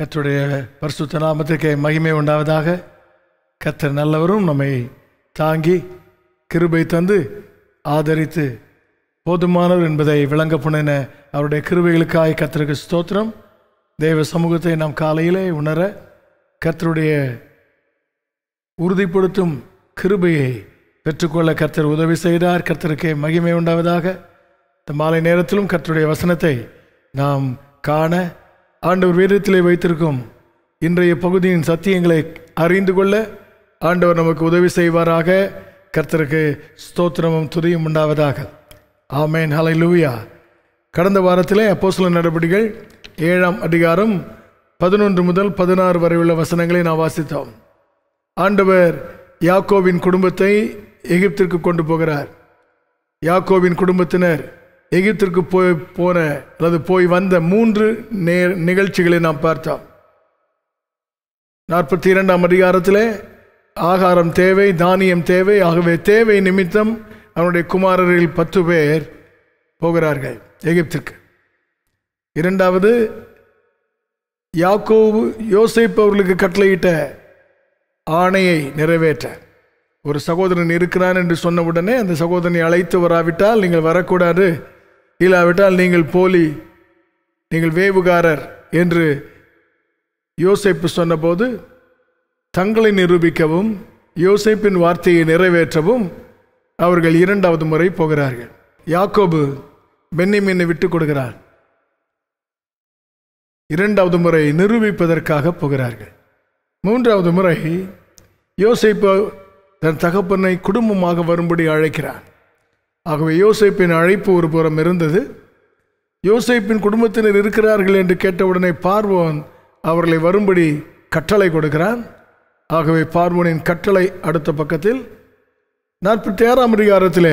கத்துடைய பரிசுத்த நாமத்திற்கு மகிமை உண்டாவதாக கத்தர் நல்லவரும் நம்மை தாங்கி கிருபை தந்து ஆதரித்து போதுமானவர் என்பதை விளங்க அவருடைய கிருபைகளுக்காக கத்தருக்கு ஸ்தோத்திரம் தெய்வ சமூகத்தை நாம் காலையிலே உணர கத்தருடைய உறுதிப்படுத்தும் கிருபையை பெற்றுக்கொள்ள கர்த்தர் உதவி செய்தார் கர்த்தருக்கு மகிமை உண்டாவதாக இந்த மாலை நேரத்திலும் கர்த்தருடைய வசனத்தை நாம் காண ஆண்டவர் வேதத்திலே வைத்திருக்கும் இன்றைய பகுதியின் சத்தியங்களை அறிந்து கொள்ள ஆண்டவர் நமக்கு உதவி செய்வாராக கர்த்தருக்கு ஸ்தோத்திரமும் துதியும் உண்டாவதாக ஆமேன் ஹலை லூவியா கடந்த வாரத்திலே அப்போசில நடவடிக்கைகள் ஏழாம் அதிகாரம் பதினொன்று முதல் பதினாறு வரை உள்ள வசனங்களை நாம் வாசித்தோம் ஆண்டவர் யாக்கோவின் குடும்பத்தை எகிப்திற்கு கொண்டு போகிறார் யாக்கோவின் குடும்பத்தினர் எகிப்திற்கு போய் போன அல்லது போய் வந்த மூன்று நே நிகழ்ச்சிகளை நாம் பார்த்தோம் நாற்பத்தி இரண்டாம் அதிகாரத்தில் ஆகாரம் தேவை தானியம் தேவை ஆகவே தேவை நிமித்தம் அவனுடைய குமாரரில் பத்து பேர் போகிறார்கள் எகிப்திற்கு இரண்டாவது யாக்கோவு யோசிப்பு அவர்களுக்கு கட்டளையிட்ட ஆணையை நிறைவேற்ற ஒரு சகோதரன் இருக்கிறான் என்று சொன்ன உடனே அந்த சகோதரனை அழைத்து வராவிட்டால் நீங்கள் வரக்கூடாது இல்லாவிட்டால் நீங்கள் போலி நீங்கள் வேவுகாரர் என்று யோசைப்பு சொன்னபோது தங்களை நிரூபிக்கவும் யோசைப்பின் வார்த்தையை நிறைவேற்றவும் அவர்கள் இரண்டாவது முறை போகிறார்கள் யாக்கோபு பென்னிமீனை விட்டு கொடுக்கிறார் இரண்டாவது முறை நிரூபிப்பதற்காக போகிறார்கள் மூன்றாவது முறை யோசிப்பு தன் தகப்பனை குடும்பமாக வரும்படி அழைக்கிறான் ஆகவே யோசைப்பின் அழைப்பு ஒரு புறம் இருந்தது யோசைப்பின் குடும்பத்தினர் இருக்கிறார்கள் என்று கேட்டவுடனே பார்வோன் அவர்களை வரும்படி கட்டளை கொடுக்கிறான் ஆகவே பார்வோனின் கட்டளை அடுத்த பக்கத்தில் நாற்பத்தி ஆறாம் அதிகாரத்தில்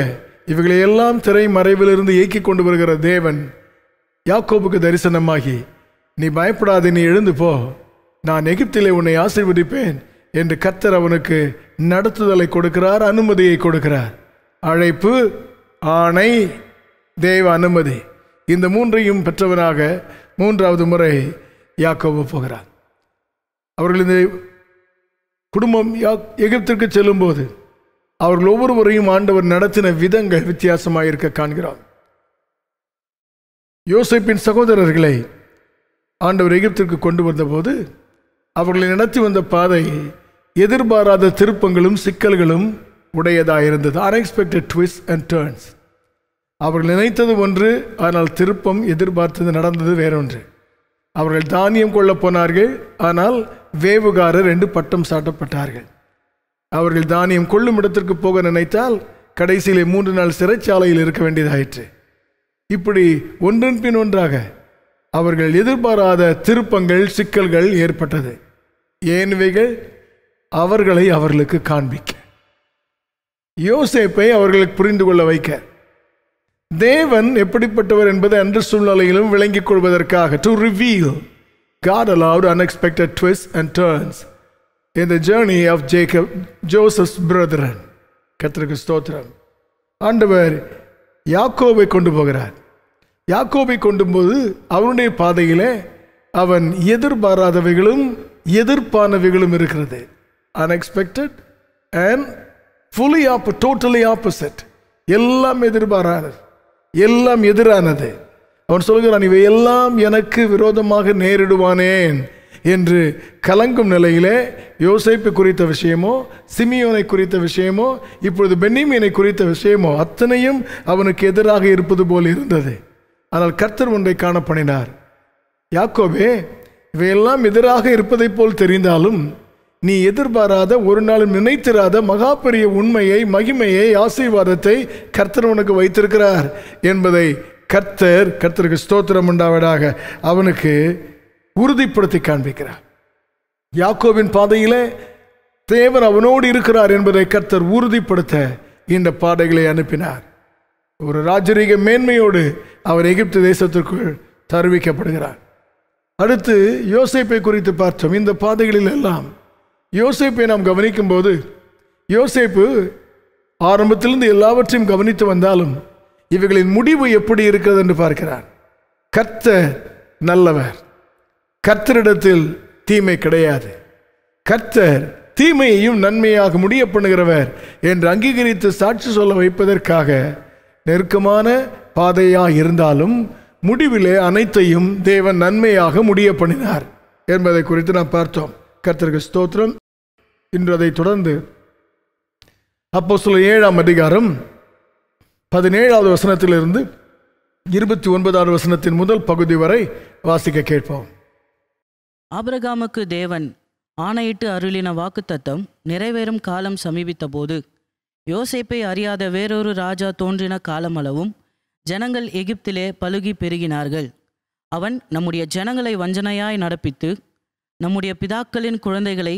இவர்களை எல்லாம் திரை மறைவிலிருந்து இயக்கி கொண்டு வருகிற தேவன் யாக்கோபுக்கு தரிசனமாகி நீ பயப்படாது நீ எழுந்து போ நான் எகிப்திலே உன்னை ஆசீர்வதிப்பேன் என்று கத்தர் அவனுக்கு நடத்துதலை கொடுக்கிறார் அனுமதியை கொடுக்கிறார் அழைப்பு ஆணை தெய்வ அனுமதி இந்த மூன்றையும் பெற்றவனாக மூன்றாவது முறை யாக்கோபு போகிறார் அவர்கள் இந்த குடும்பம் எகிப்திற்கு செல்லும்போது அவர்கள் ஒவ்வொருவரையும் ஆண்டவர் நடத்தின விதங்கள் வித்தியாசமாக இருக்க காண்கிறான் யோசிப்பின் சகோதரர்களை ஆண்டவர் எகிப்திற்கு கொண்டு வந்தபோது அவர்களை நடத்தி வந்த பாதை எதிர்பாராத திருப்பங்களும் சிக்கல்களும் உடையதாக இருந்தது அன்எக்ஸ்பெக்டட் ட்விஸ்ட் அண்ட் டேர்ன்ஸ் அவர்கள் நினைத்தது ஒன்று ஆனால் திருப்பம் எதிர்பார்த்தது நடந்தது வேறொன்று அவர்கள் தானியம் கொள்ளப் போனார்கள் ஆனால் வேவுகாரர் ரெண்டு பட்டம் சாட்டப்பட்டார்கள் அவர்கள் தானியம் கொள்ளும் இடத்திற்கு போக நினைத்தால் கடைசியிலே மூன்று நாள் சிறைச்சாலையில் இருக்க வேண்டியதாயிற்று இப்படி ஒன்றின் பின் ஒன்றாக அவர்கள் எதிர்பாராத திருப்பங்கள் சிக்கல்கள் ஏற்பட்டது ஏன்வைகள் அவர்களை அவர்களுக்கு காண்பிக்க யோசேப்பை அவர்களுக்கு புரிந்து கொள்ள வைக்க தேவன் எப்படிப்பட்டவர் என்பதை அந்த சூழ்நிலையிலும் விளங்கிக் கொள்வதற்காக to reveal God allowed unexpected twist and turns in the journey of Jacob Joseph brethren கத்திரிக்கு ஸ்தோத்திரம் ஆண்டவர் யாக்கோவை கொண்டு போகிறார் யாக்கோவை கொண்டு போது அவனுடைய பாதையிலே அவன் எதிர்பாராதவைகளும் எதிர்ப்பானவைகளும் இருக்கிறது unexpected and fully of totally opposite எல்லாம் எதிர்பாரானது எல்லாம் எதிரானது அவன் சொல்கிறான் எல்லாம் எனக்கு விரோதமாக நேரிடுவானேன் என்று கலங்கும் நிலையிலே யோசைப்பு குறித்த விஷயமோ சிமியோனை குறித்த விஷயமோ இப்பொழுது பென்னிமீனை குறித்த விஷயமோ அத்தனையும் அவனுக்கு எதிராக இருப்பது போல் இருந்தது ஆனால் கர்த்தர் ஒன்றை காணப்பணினார் யாக்கோபே இவையெல்லாம் எதிராக இருப்பதைப் போல் தெரிந்தாலும் நீ எதிர்பாராத ஒரு நாள் நினைத்திராத மகா பெரிய உண்மையை மகிமையை ஆசீர்வாதத்தை கர்த்தர் உனக்கு வைத்திருக்கிறார் என்பதை கர்த்தர் கர்த்தருக்கு ஸ்தோத்திரம் உண்டாவதாக அவனுக்கு உறுதிப்படுத்தி காண்பிக்கிறார் யாக்கோவின் பாதையிலே தேவர் அவனோடு இருக்கிறார் என்பதை கர்த்தர் உறுதிப்படுத்த இந்த பாடைகளை அனுப்பினார் ஒரு ராஜரீக மேன்மையோடு அவர் எகிப்து தேசத்திற்குள் தருவிக்கப்படுகிறார் அடுத்து யோசிப்பை குறித்து பார்த்தோம் இந்த பாதைகளில் எல்லாம் யோசேப்பை நாம் கவனிக்கும் போது யோசிப்பு ஆரம்பத்திலிருந்து எல்லாவற்றையும் கவனித்து வந்தாலும் இவைகளின் முடிவு எப்படி இருக்கிறது என்று பார்க்கிறார் கர்த்தர் நல்லவர் கர்த்தரிடத்தில் தீமை கிடையாது கர்த்தர் தீமையையும் நன்மையாக முடிய பண்ணுகிறவர் என்று அங்கீகரித்து சாட்சி சொல்ல வைப்பதற்காக நெருக்கமான பாதையாக இருந்தாலும் முடிவிலே அனைத்தையும் தேவன் நன்மையாக முடிய பண்ணினார் என்பதை குறித்து நாம் பார்த்தோம் கர்த்தருக்கு ஸ்தோத்திரம் இன்று அதை தொடர்ந்து அப்போ சொல்ல ஏழாம் அதிகாரம் பதினேழாவது வசனத்திலிருந்து இருபத்தி ஒன்பதாவது வசனத்தின் முதல் பகுதி வரை வாசிக்க கேட்போம் ஆபிரகாமுக்கு தேவன் ஆணையிட்டு அருளின வாக்குத்தத்தம் நிறைவேறும் காலம் சமீபித்த போது யோசேப்பை அறியாத வேறொரு ராஜா தோன்றின காலமளவும் ஜனங்கள் எகிப்திலே பழுகி பெருகினார்கள் அவன் நம்முடைய ஜனங்களை வஞ்சனையாய் நடப்பித்து நம்முடைய பிதாக்களின் குழந்தைகளை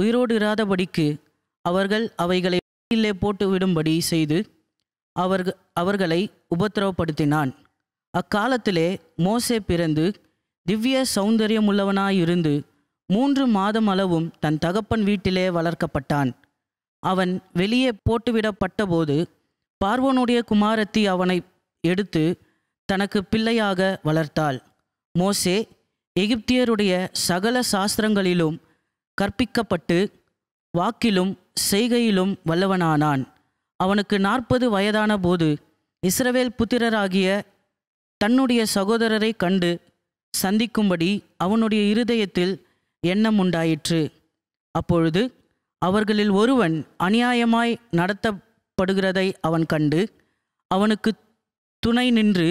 உயிரோடு இராதபடிக்கு அவர்கள் அவைகளை வெளியிலே போட்டு விடும்படி செய்து அவர்க அவர்களை உபத்திரவப்படுத்தினான் அக்காலத்திலே மோசே பிறந்து திவ்ய சௌந்தரியமுள்ளவனாயிருந்து மூன்று மாதம் அளவும் தன் தகப்பன் வீட்டிலே வளர்க்கப்பட்டான் அவன் வெளியே போட்டுவிடப்பட்டபோது பார்வனுடைய குமாரத்தி அவனை எடுத்து தனக்கு பிள்ளையாக வளர்த்தாள் மோசே எகிப்தியருடைய சகல சாஸ்திரங்களிலும் கற்பிக்கப்பட்டு வாக்கிலும் செய்கையிலும் வல்லவனானான் அவனுக்கு நாற்பது வயதான போது இஸ்ரவேல் புத்திரராகிய தன்னுடைய சகோதரரை கண்டு சந்திக்கும்படி அவனுடைய இருதயத்தில் எண்ணம் உண்டாயிற்று அப்பொழுது அவர்களில் ஒருவன் அநியாயமாய் நடத்தப்படுகிறதை அவன் கண்டு அவனுக்கு துணை நின்று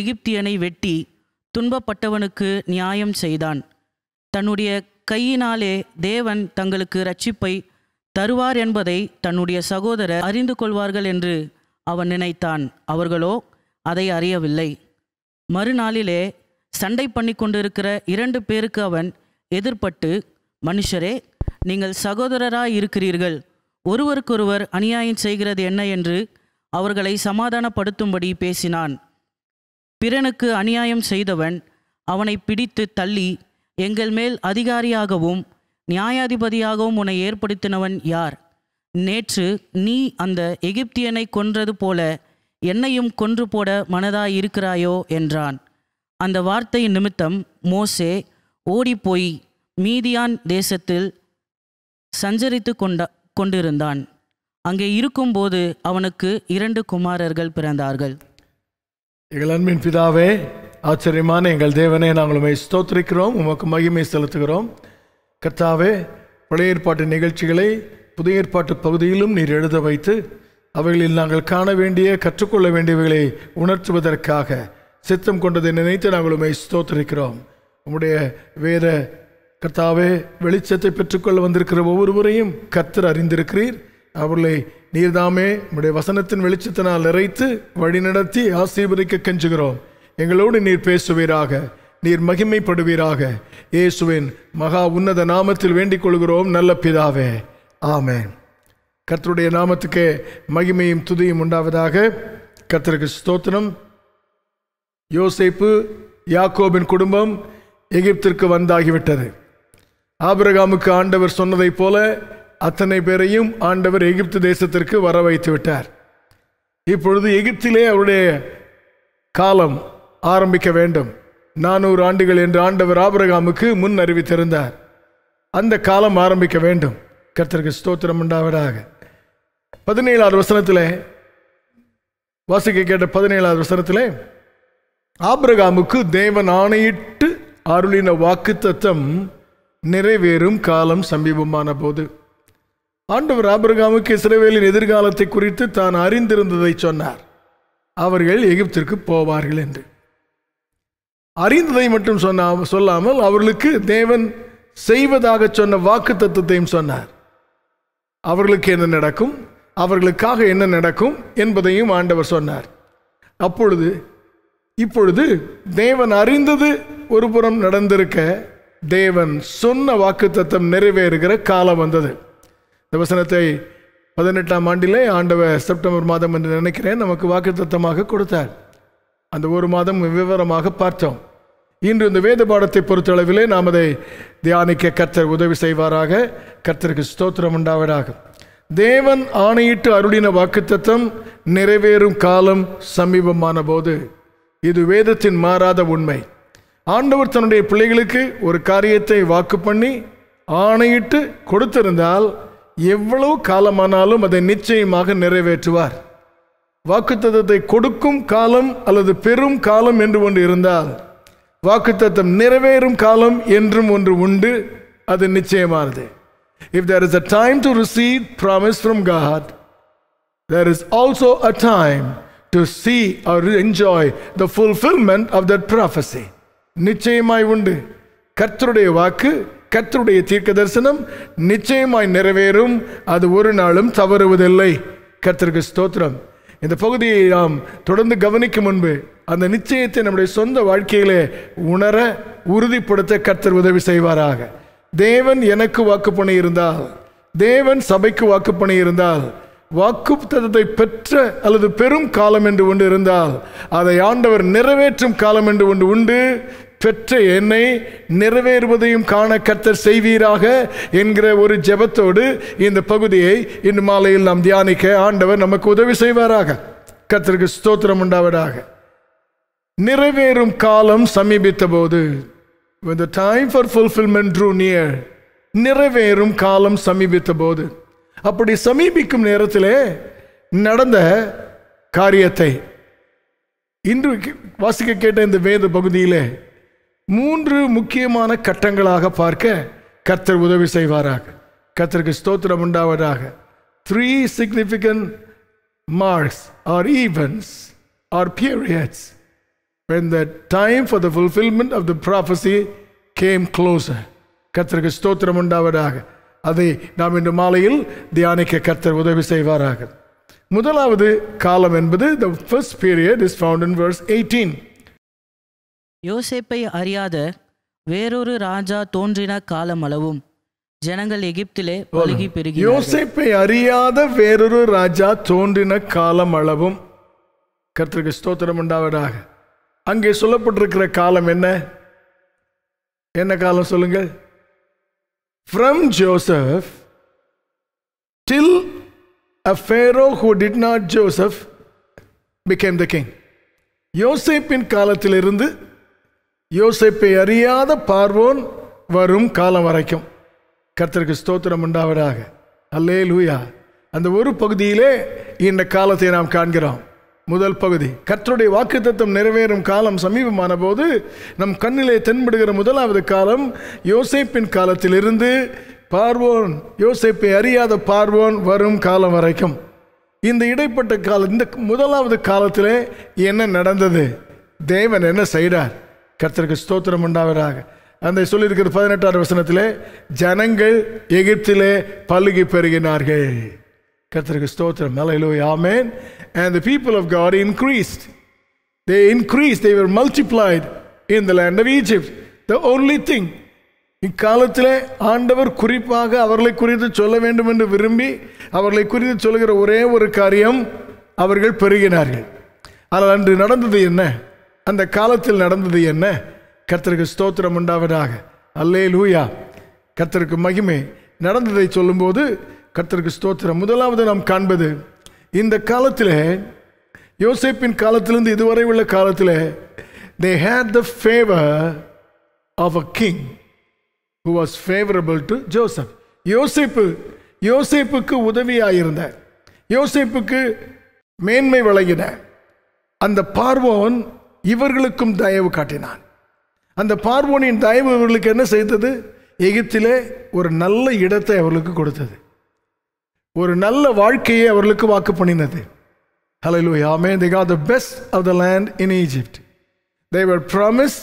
எகிப்தியனை வெட்டி துன்பப்பட்டவனுக்கு நியாயம் செய்தான் தன்னுடைய கையினாலே தேவன் தங்களுக்கு ரட்சிப்பை தருவார் என்பதை தன்னுடைய சகோதரர் அறிந்து கொள்வார்கள் என்று அவன் நினைத்தான் அவர்களோ அதை அறியவில்லை மறுநாளிலே சண்டை பண்ணி கொண்டிருக்கிற இரண்டு பேருக்கு அவன் எதிர்பட்டு மனுஷரே நீங்கள் சகோதரராய் இருக்கிறீர்கள் ஒருவருக்கொருவர் அநியாயம் செய்கிறது என்ன என்று அவர்களை சமாதானப்படுத்தும்படி பேசினான் பிறனுக்கு அநியாயம் செய்தவன் அவனை பிடித்து தள்ளி எங்கள் மேல் அதிகாரியாகவும் நியாயாதிபதியாகவும் உன்னை ஏற்படுத்தினவன் யார் நேற்று நீ அந்த எகிப்தியனை கொன்றது போல என்னையும் கொன்று போட மனதாயிருக்கிறாயோ என்றான் அந்த வார்த்தை நிமித்தம் மோசே ஓடிப்போய் மீதியான் தேசத்தில் சஞ்சரித்து கொண்ட கொண்டிருந்தான் அங்கே இருக்கும்போது அவனுக்கு இரண்டு குமாரர்கள் பிறந்தார்கள் எங்கள் அன்பின் பிதாவே ஆச்சரியமான எங்கள் தேவனை நாங்கள் உண்மை ஸ்தோத்திரிக்கிறோம் உமக்கு மகிமை செலுத்துகிறோம் கர்த்தாவே பழைய ஏற்பாட்டு நிகழ்ச்சிகளை புதிய ஏற்பாட்டு பகுதியிலும் நீர் எழுத வைத்து அவைகளில் நாங்கள் காண வேண்டிய கற்றுக்கொள்ள வேண்டியவைகளை உணர்த்துவதற்காக சித்தம் கொண்டதை நினைத்து நாங்கள் உண்மை ஸ்தோத்திரிக்கிறோம் உம்முடைய வேத கர்த்தாவே வெளிச்சத்தை பெற்றுக்கொள்ள வந்திருக்கிற ஒவ்வொருவரையும் கர்த்தர் அறிந்திருக்கிறீர் அவர்களை நீர்தாமே உடைய வசனத்தின் வெளிச்சத்தினால் நிறைத்து வழிநடத்தி ஆசீர்வதிக்க கெஞ்சுகிறோம் எங்களோடு நீர் பேசுவீராக நீர் மகிமைப்படுவீராக இயேசுவின் மகா உன்னத நாமத்தில் வேண்டிக் கொள்கிறோம் நல்ல பிதாவே ஆமே கர்த்தருடைய நாமத்துக்கு மகிமையும் துதியும் உண்டாவதாக கர்த்தருக்கு ஸ்தோத்திரம் யோசைப்பு யாக்கோபின் குடும்பம் எகிப்திற்கு வந்தாகிவிட்டது ஆபிரகாமுக்கு ஆண்டவர் சொன்னதைப் போல அத்தனை பேரையும் ஆண்டவர் எகிப்து தேசத்திற்கு வர வைத்து விட்டார் இப்பொழுது எகிப்திலே அவருடைய காலம் ஆரம்பிக்க வேண்டும் நானூறு ஆண்டுகள் என்று ஆண்டவர் ஆபரகாமுக்கு முன் அறிவித்திருந்தார் அந்த காலம் ஆரம்பிக்க வேண்டும் கர்த்தருக்கு ஸ்தோத்திரம் உண்டாவதாக பதினேழாவது வசனத்தில் வாசிக்க கேட்ட பதினேழாவது வசனத்தில் ஆபிரகாமுக்கு தேவன் ஆணையிட்டு அருளின வாக்கு தத்தம் நிறைவேறும் காலம் சமீபமான போது ஆண்டவர் ஆபிரகாமுக்கு இஸ்ரேவேலின் எதிர்காலத்தை குறித்து தான் அறிந்திருந்ததை சொன்னார் அவர்கள் எகிப்திற்கு போவார்கள் என்று அறிந்ததை மட்டும் சொன்ன சொல்லாமல் அவர்களுக்கு தேவன் செய்வதாக சொன்ன வாக்கு தத்துவத்தையும் சொன்னார் அவர்களுக்கு என்ன நடக்கும் அவர்களுக்காக என்ன நடக்கும் என்பதையும் ஆண்டவர் சொன்னார் அப்பொழுது இப்பொழுது தேவன் அறிந்தது ஒருபுறம் நடந்திருக்க தேவன் சொன்ன வாக்குத்தத்தம் நிறைவேறுகிற காலம் வந்தது இந்த வசனத்தை பதினெட்டாம் ஆண்டிலே ஆண்டவ செப்டம்பர் மாதம் என்று நினைக்கிறேன் நமக்கு வாக்குத்தத்தமாக கொடுத்தார் அந்த ஒரு மாதம் விவரமாக பார்த்தோம் இன்று இந்த வேத பாடத்தை பொறுத்தளவிலே நாம் அதை தியானிக்க கர்த்தர் உதவி செய்வாராக கர்த்தருக்கு ஸ்தோத்திரம் உண்டாவதாக தேவன் ஆணையிட்டு அருளின வாக்குத்தத்தம் நிறைவேறும் காலம் சமீபமான போது இது வேதத்தின் மாறாத உண்மை ஆண்டவர் தன்னுடைய பிள்ளைகளுக்கு ஒரு காரியத்தை வாக்கு பண்ணி ஆணையிட்டு கொடுத்திருந்தால் எவ்வளவு காலமானாலும் அதை நிச்சயமாக நிறைவேற்றுவார் வாக்குத்தத்தை கொடுக்கும் காலம் அல்லது பெரும் காலம் என்று ஒன்று இருந்தால் வாக்குத்தத்தம் நிறைவேறும் காலம் என்றும் ஒன்று உண்டு அது நிச்சயமானது if there is a time to receive promise from God there is also a time to see or enjoy the fulfilment of that prophecy நிச்சயமாய் உண்டு கர்த்தருடைய வாக்கு கத்தருடைய தீர்க்க தரிசனம் நிச்சயமாய் நிறைவேறும் அது ஒரு நாளும் தவறுவதில்லை கத்திற்கு ஸ்தோத்திரம் இந்த பகுதியை நாம் தொடர்ந்து கவனிக்கும் முன்பு அந்த நிச்சயத்தை நம்முடைய சொந்த வாழ்க்கையிலே உணர உறுதிப்படுத்த கர்த்தர் உதவி செய்வாராக தேவன் எனக்கு வாக்கு பண்ணி இருந்தால் தேவன் சபைக்கு வாக்கு பண்ணி இருந்தால் வாக்குத்தத்தை பெற்ற அல்லது பெரும் காலம் என்று ஒன்று இருந்தால் அதை ஆண்டவர் நிறைவேற்றும் காலம் என்று ஒன்று உண்டு பெற்ற என்னை நிறைவேறுவதையும் காண கத்தர் செய்வீராக என்கிற ஒரு ஜெபத்தோடு இந்த பகுதியை இன்று மாலையில் நாம் தியானிக்க ஆண்டவர் நமக்கு உதவி செய்வாராக கத்தருக்கு ஸ்தோத்திரம் உண்டாவதாக நிறைவேறும் காலம் சமீபித்த போது the time for fulfilment drew near நிறைவேறும் காலம் சமீபித்த போது அப்படி சமீபிக்கும் நேரத்திலே நடந்த காரியத்தை இன்று வாசிக்க கேட்ட இந்த வேத பகுதியிலே மூன்று முக்கியமான கட்டங்களாக பார்க்க கர்த்தர் உதவி செய்வாராக கத்தருக்கு ஸ்தோத்திரம் உண்டாவதாக three significant marks or events or periods when the time for the fulfilment of the prophecy came closer கத்தருக்கு ஸ்தோத்திரம் உண்டாவதாக அதை நாம் இன்று மாலையில் தியானிக்க கர்த்தர் உதவி செய்வாராக முதலாவது காலம் என்பது the first period is found in verse eighteen யோசேப்பை அறியாத வேறொரு ராஜா தோன்றின காலமளவும் ஜனங்கள் எகிப்திலே பழகி பெருகி யோசேப்பை அறியாத வேறொரு ராஜா தோன்றின காலம் அளவும் கர்த்தருக்கு ஸ்தோத்திரம் உண்டாவதாக அங்கே சொல்லப்பட்டிருக்கிற காலம் என்ன என்ன காலம் சொல்லுங்கள் from Joseph till a Pharaoh who did not Joseph became the king யோசேப்பின் காலத்திலிருந்து யோசிப்பை அறியாத பார்வோன் வரும் காலம் வரைக்கும் கர்த்தருக்கு ஸ்தோத்திரம் உண்டாவதாக அல்லே லூயா அந்த ஒரு பகுதியிலே இந்த காலத்தை நாம் காண்கிறோம் முதல் பகுதி கர்த்தருடைய வாக்குத்தத்தம் நிறைவேறும் காலம் சமீபமான போது நம் கண்ணிலே தென்படுகிற முதலாவது காலம் யோசேப்பின் காலத்திலிருந்து பார்வோன் யோசேப்பை அறியாத பார்வோன் வரும் காலம் வரைக்கும் இந்த இடைப்பட்ட காலம் இந்த முதலாவது காலத்திலே என்ன நடந்தது தேவன் என்ன செய்கிறார் கர்த்தருக்கு ஸ்தோத்திரம் உண்டாவதாக அந்த சொல்லியிருக்கிற பதினெட்டாவது வசனத்திலே ஜனங்கள் எகிப்திலே பல்லுகி பெறுகிறார்கள் கர்த்தருக்கு ஸ்தோத்திரம் அலையிலோ ஆமேன் and the people of God increased they increase they were multiplied in the land of Egypt the only thing இக்காலத்தில் ஆண்டவர் குறிப்பாக அவர்களை குறித்து சொல்ல வேண்டும் என்று விரும்பி அவர்களை குறித்து சொல்லுகிற ஒரே ஒரு காரியம் அவர்கள் பெருகினார்கள் ஆனால் அன்று நடந்தது என்ன அந்த காலத்தில் நடந்தது என்ன கர்த்தருக்கு ஸ்தோத்திரம் உண்டாவதாக அல்லே லூயா கர்த்தருக்கு மகிமை நடந்ததை சொல்லும்போது கர்த்தருக்கு ஸ்தோத்திரம் முதலாவது நாம் காண்பது இந்த காலத்தில் யோசேப்பின் காலத்திலிருந்து இதுவரை உள்ள காலத்தில் they had the favour of a king who was favourable to Joseph யோசிப்பு யோசிப்புக்கு உதவியாயிருந்த யோசிப்புக்கு மேன்மை வழங்கின அந்த பார்வோன் இவர்களுக்கும் தயவு காட்டினான் அந்த பார்வோனின் தயவு இவர்களுக்கு என்ன செய்தது எகிப்திலே ஒரு நல்ல இடத்தை அவர்களுக்கு கொடுத்தது ஒரு நல்ல வாழ்க்கையை அவர்களுக்கு வாக்கு பண்ணினது ஹலோ லூ They got the the best of the land in Egypt they were promise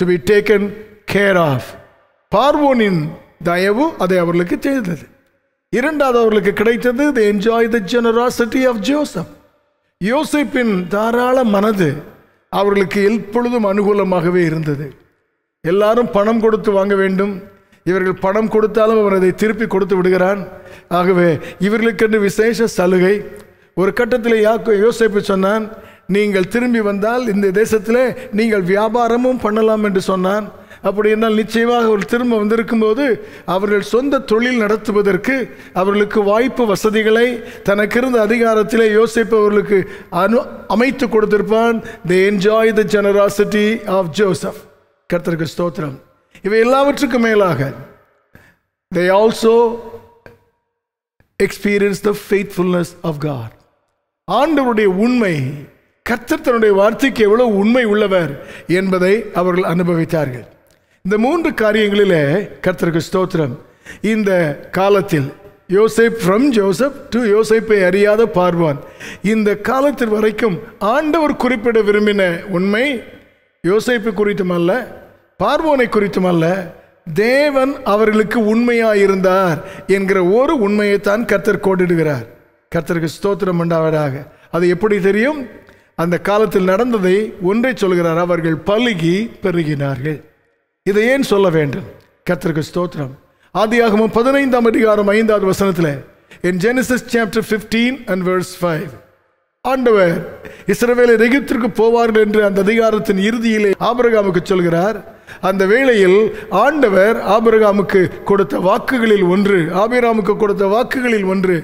to be taken care of பார்வோனின் தயவு அதை அவர்களுக்கு செய்தது இரண்டாவது அவர்களுக்கு கிடைத்தது they enjoy the generosity of Joseph யோசிப்பின் தாராள மனது அவர்களுக்கு எப்பொழுதும் அனுகூலமாகவே இருந்தது எல்லாரும் பணம் கொடுத்து வாங்க வேண்டும் இவர்கள் பணம் கொடுத்தாலும் அவர் அதை திருப்பி கொடுத்து விடுகிறான் ஆகவே இவர்களுக்கென்று விசேஷ சலுகை ஒரு கட்டத்தில் யாக்கோ யோசிப்பு சொன்னான் நீங்கள் திரும்பி வந்தால் இந்த தேசத்தில் நீங்கள் வியாபாரமும் பண்ணலாம் என்று சொன்னான் அப்படி என்னால் நிச்சயமாக அவர் திரும்ப வந்திருக்கும்போது அவர்கள் சொந்த தொழில் நடத்துவதற்கு அவர்களுக்கு வாய்ப்பு வசதிகளை தனக்கிருந்த அதிகாரத்திலே யோசிப்பு அவர்களுக்கு அனு அமைத்து கொடுத்திருப்பான் they enjoy the generosity of Joseph கர்த்தருக்கு ஸ்தோத்திரம் இவை எல்லாவற்றுக்கும் மேலாக they also experience the faithfulness of God ஆண்டவருடைய உண்மை கர்த்தர் தன்னுடைய வார்த்தைக்கு எவ்வளவு உண்மை உள்ளவர் என்பதை அவர்கள் அனுபவித்தார்கள் இந்த மூன்று காரியங்களிலே கர்த்தருக்கு ஸ்தோத்திரம் இந்த காலத்தில் யோசேப் ஃப்ரம் ஜோசப் டு யோசேப்பை அறியாத பார்வான் இந்த காலத்தில் வரைக்கும் ஆண்டவர் குறிப்பிட விரும்பின உண்மை யோசேப்பை குறித்துமல்ல அல்ல பார்வோனை குறித்தும் அல்ல தேவன் அவர்களுக்கு உண்மையாயிருந்தார் என்கிற ஒரு உண்மையைத்தான் கர்த்தர் கோடிடுகிறார் கர்த்தருக்கு ஸ்தோத்திரம் உண்டாவதாக அது எப்படி தெரியும் அந்த காலத்தில் நடந்ததை ஒன்றை சொல்கிறார் அவர்கள் பழுகி பெருகினார்கள் இதை ஏன் சொல்ல வேண்டும் கத்திற்கு ஸ்தோத்திரம் ஆதியாகமும் பதினைந்தாம் அதிகாரம் ஐந்தாவது வசனத்தில் in Genesis chapter fifteen and verse five ஆண்டவர் இஸ்ரவேலை எகிப்திற்கு போவார்கள் என்று அந்த அதிகாரத்தின் இறுதியிலே ஆபரகாமுக்கு சொல்கிறார் அந்த வேளையில் ஆண்டவர் ஆபரகாமுக்கு கொடுத்த வாக்குகளில் ஒன்று ஆபிராமுக்கு கொடுத்த வாக்குகளில் ஒன்று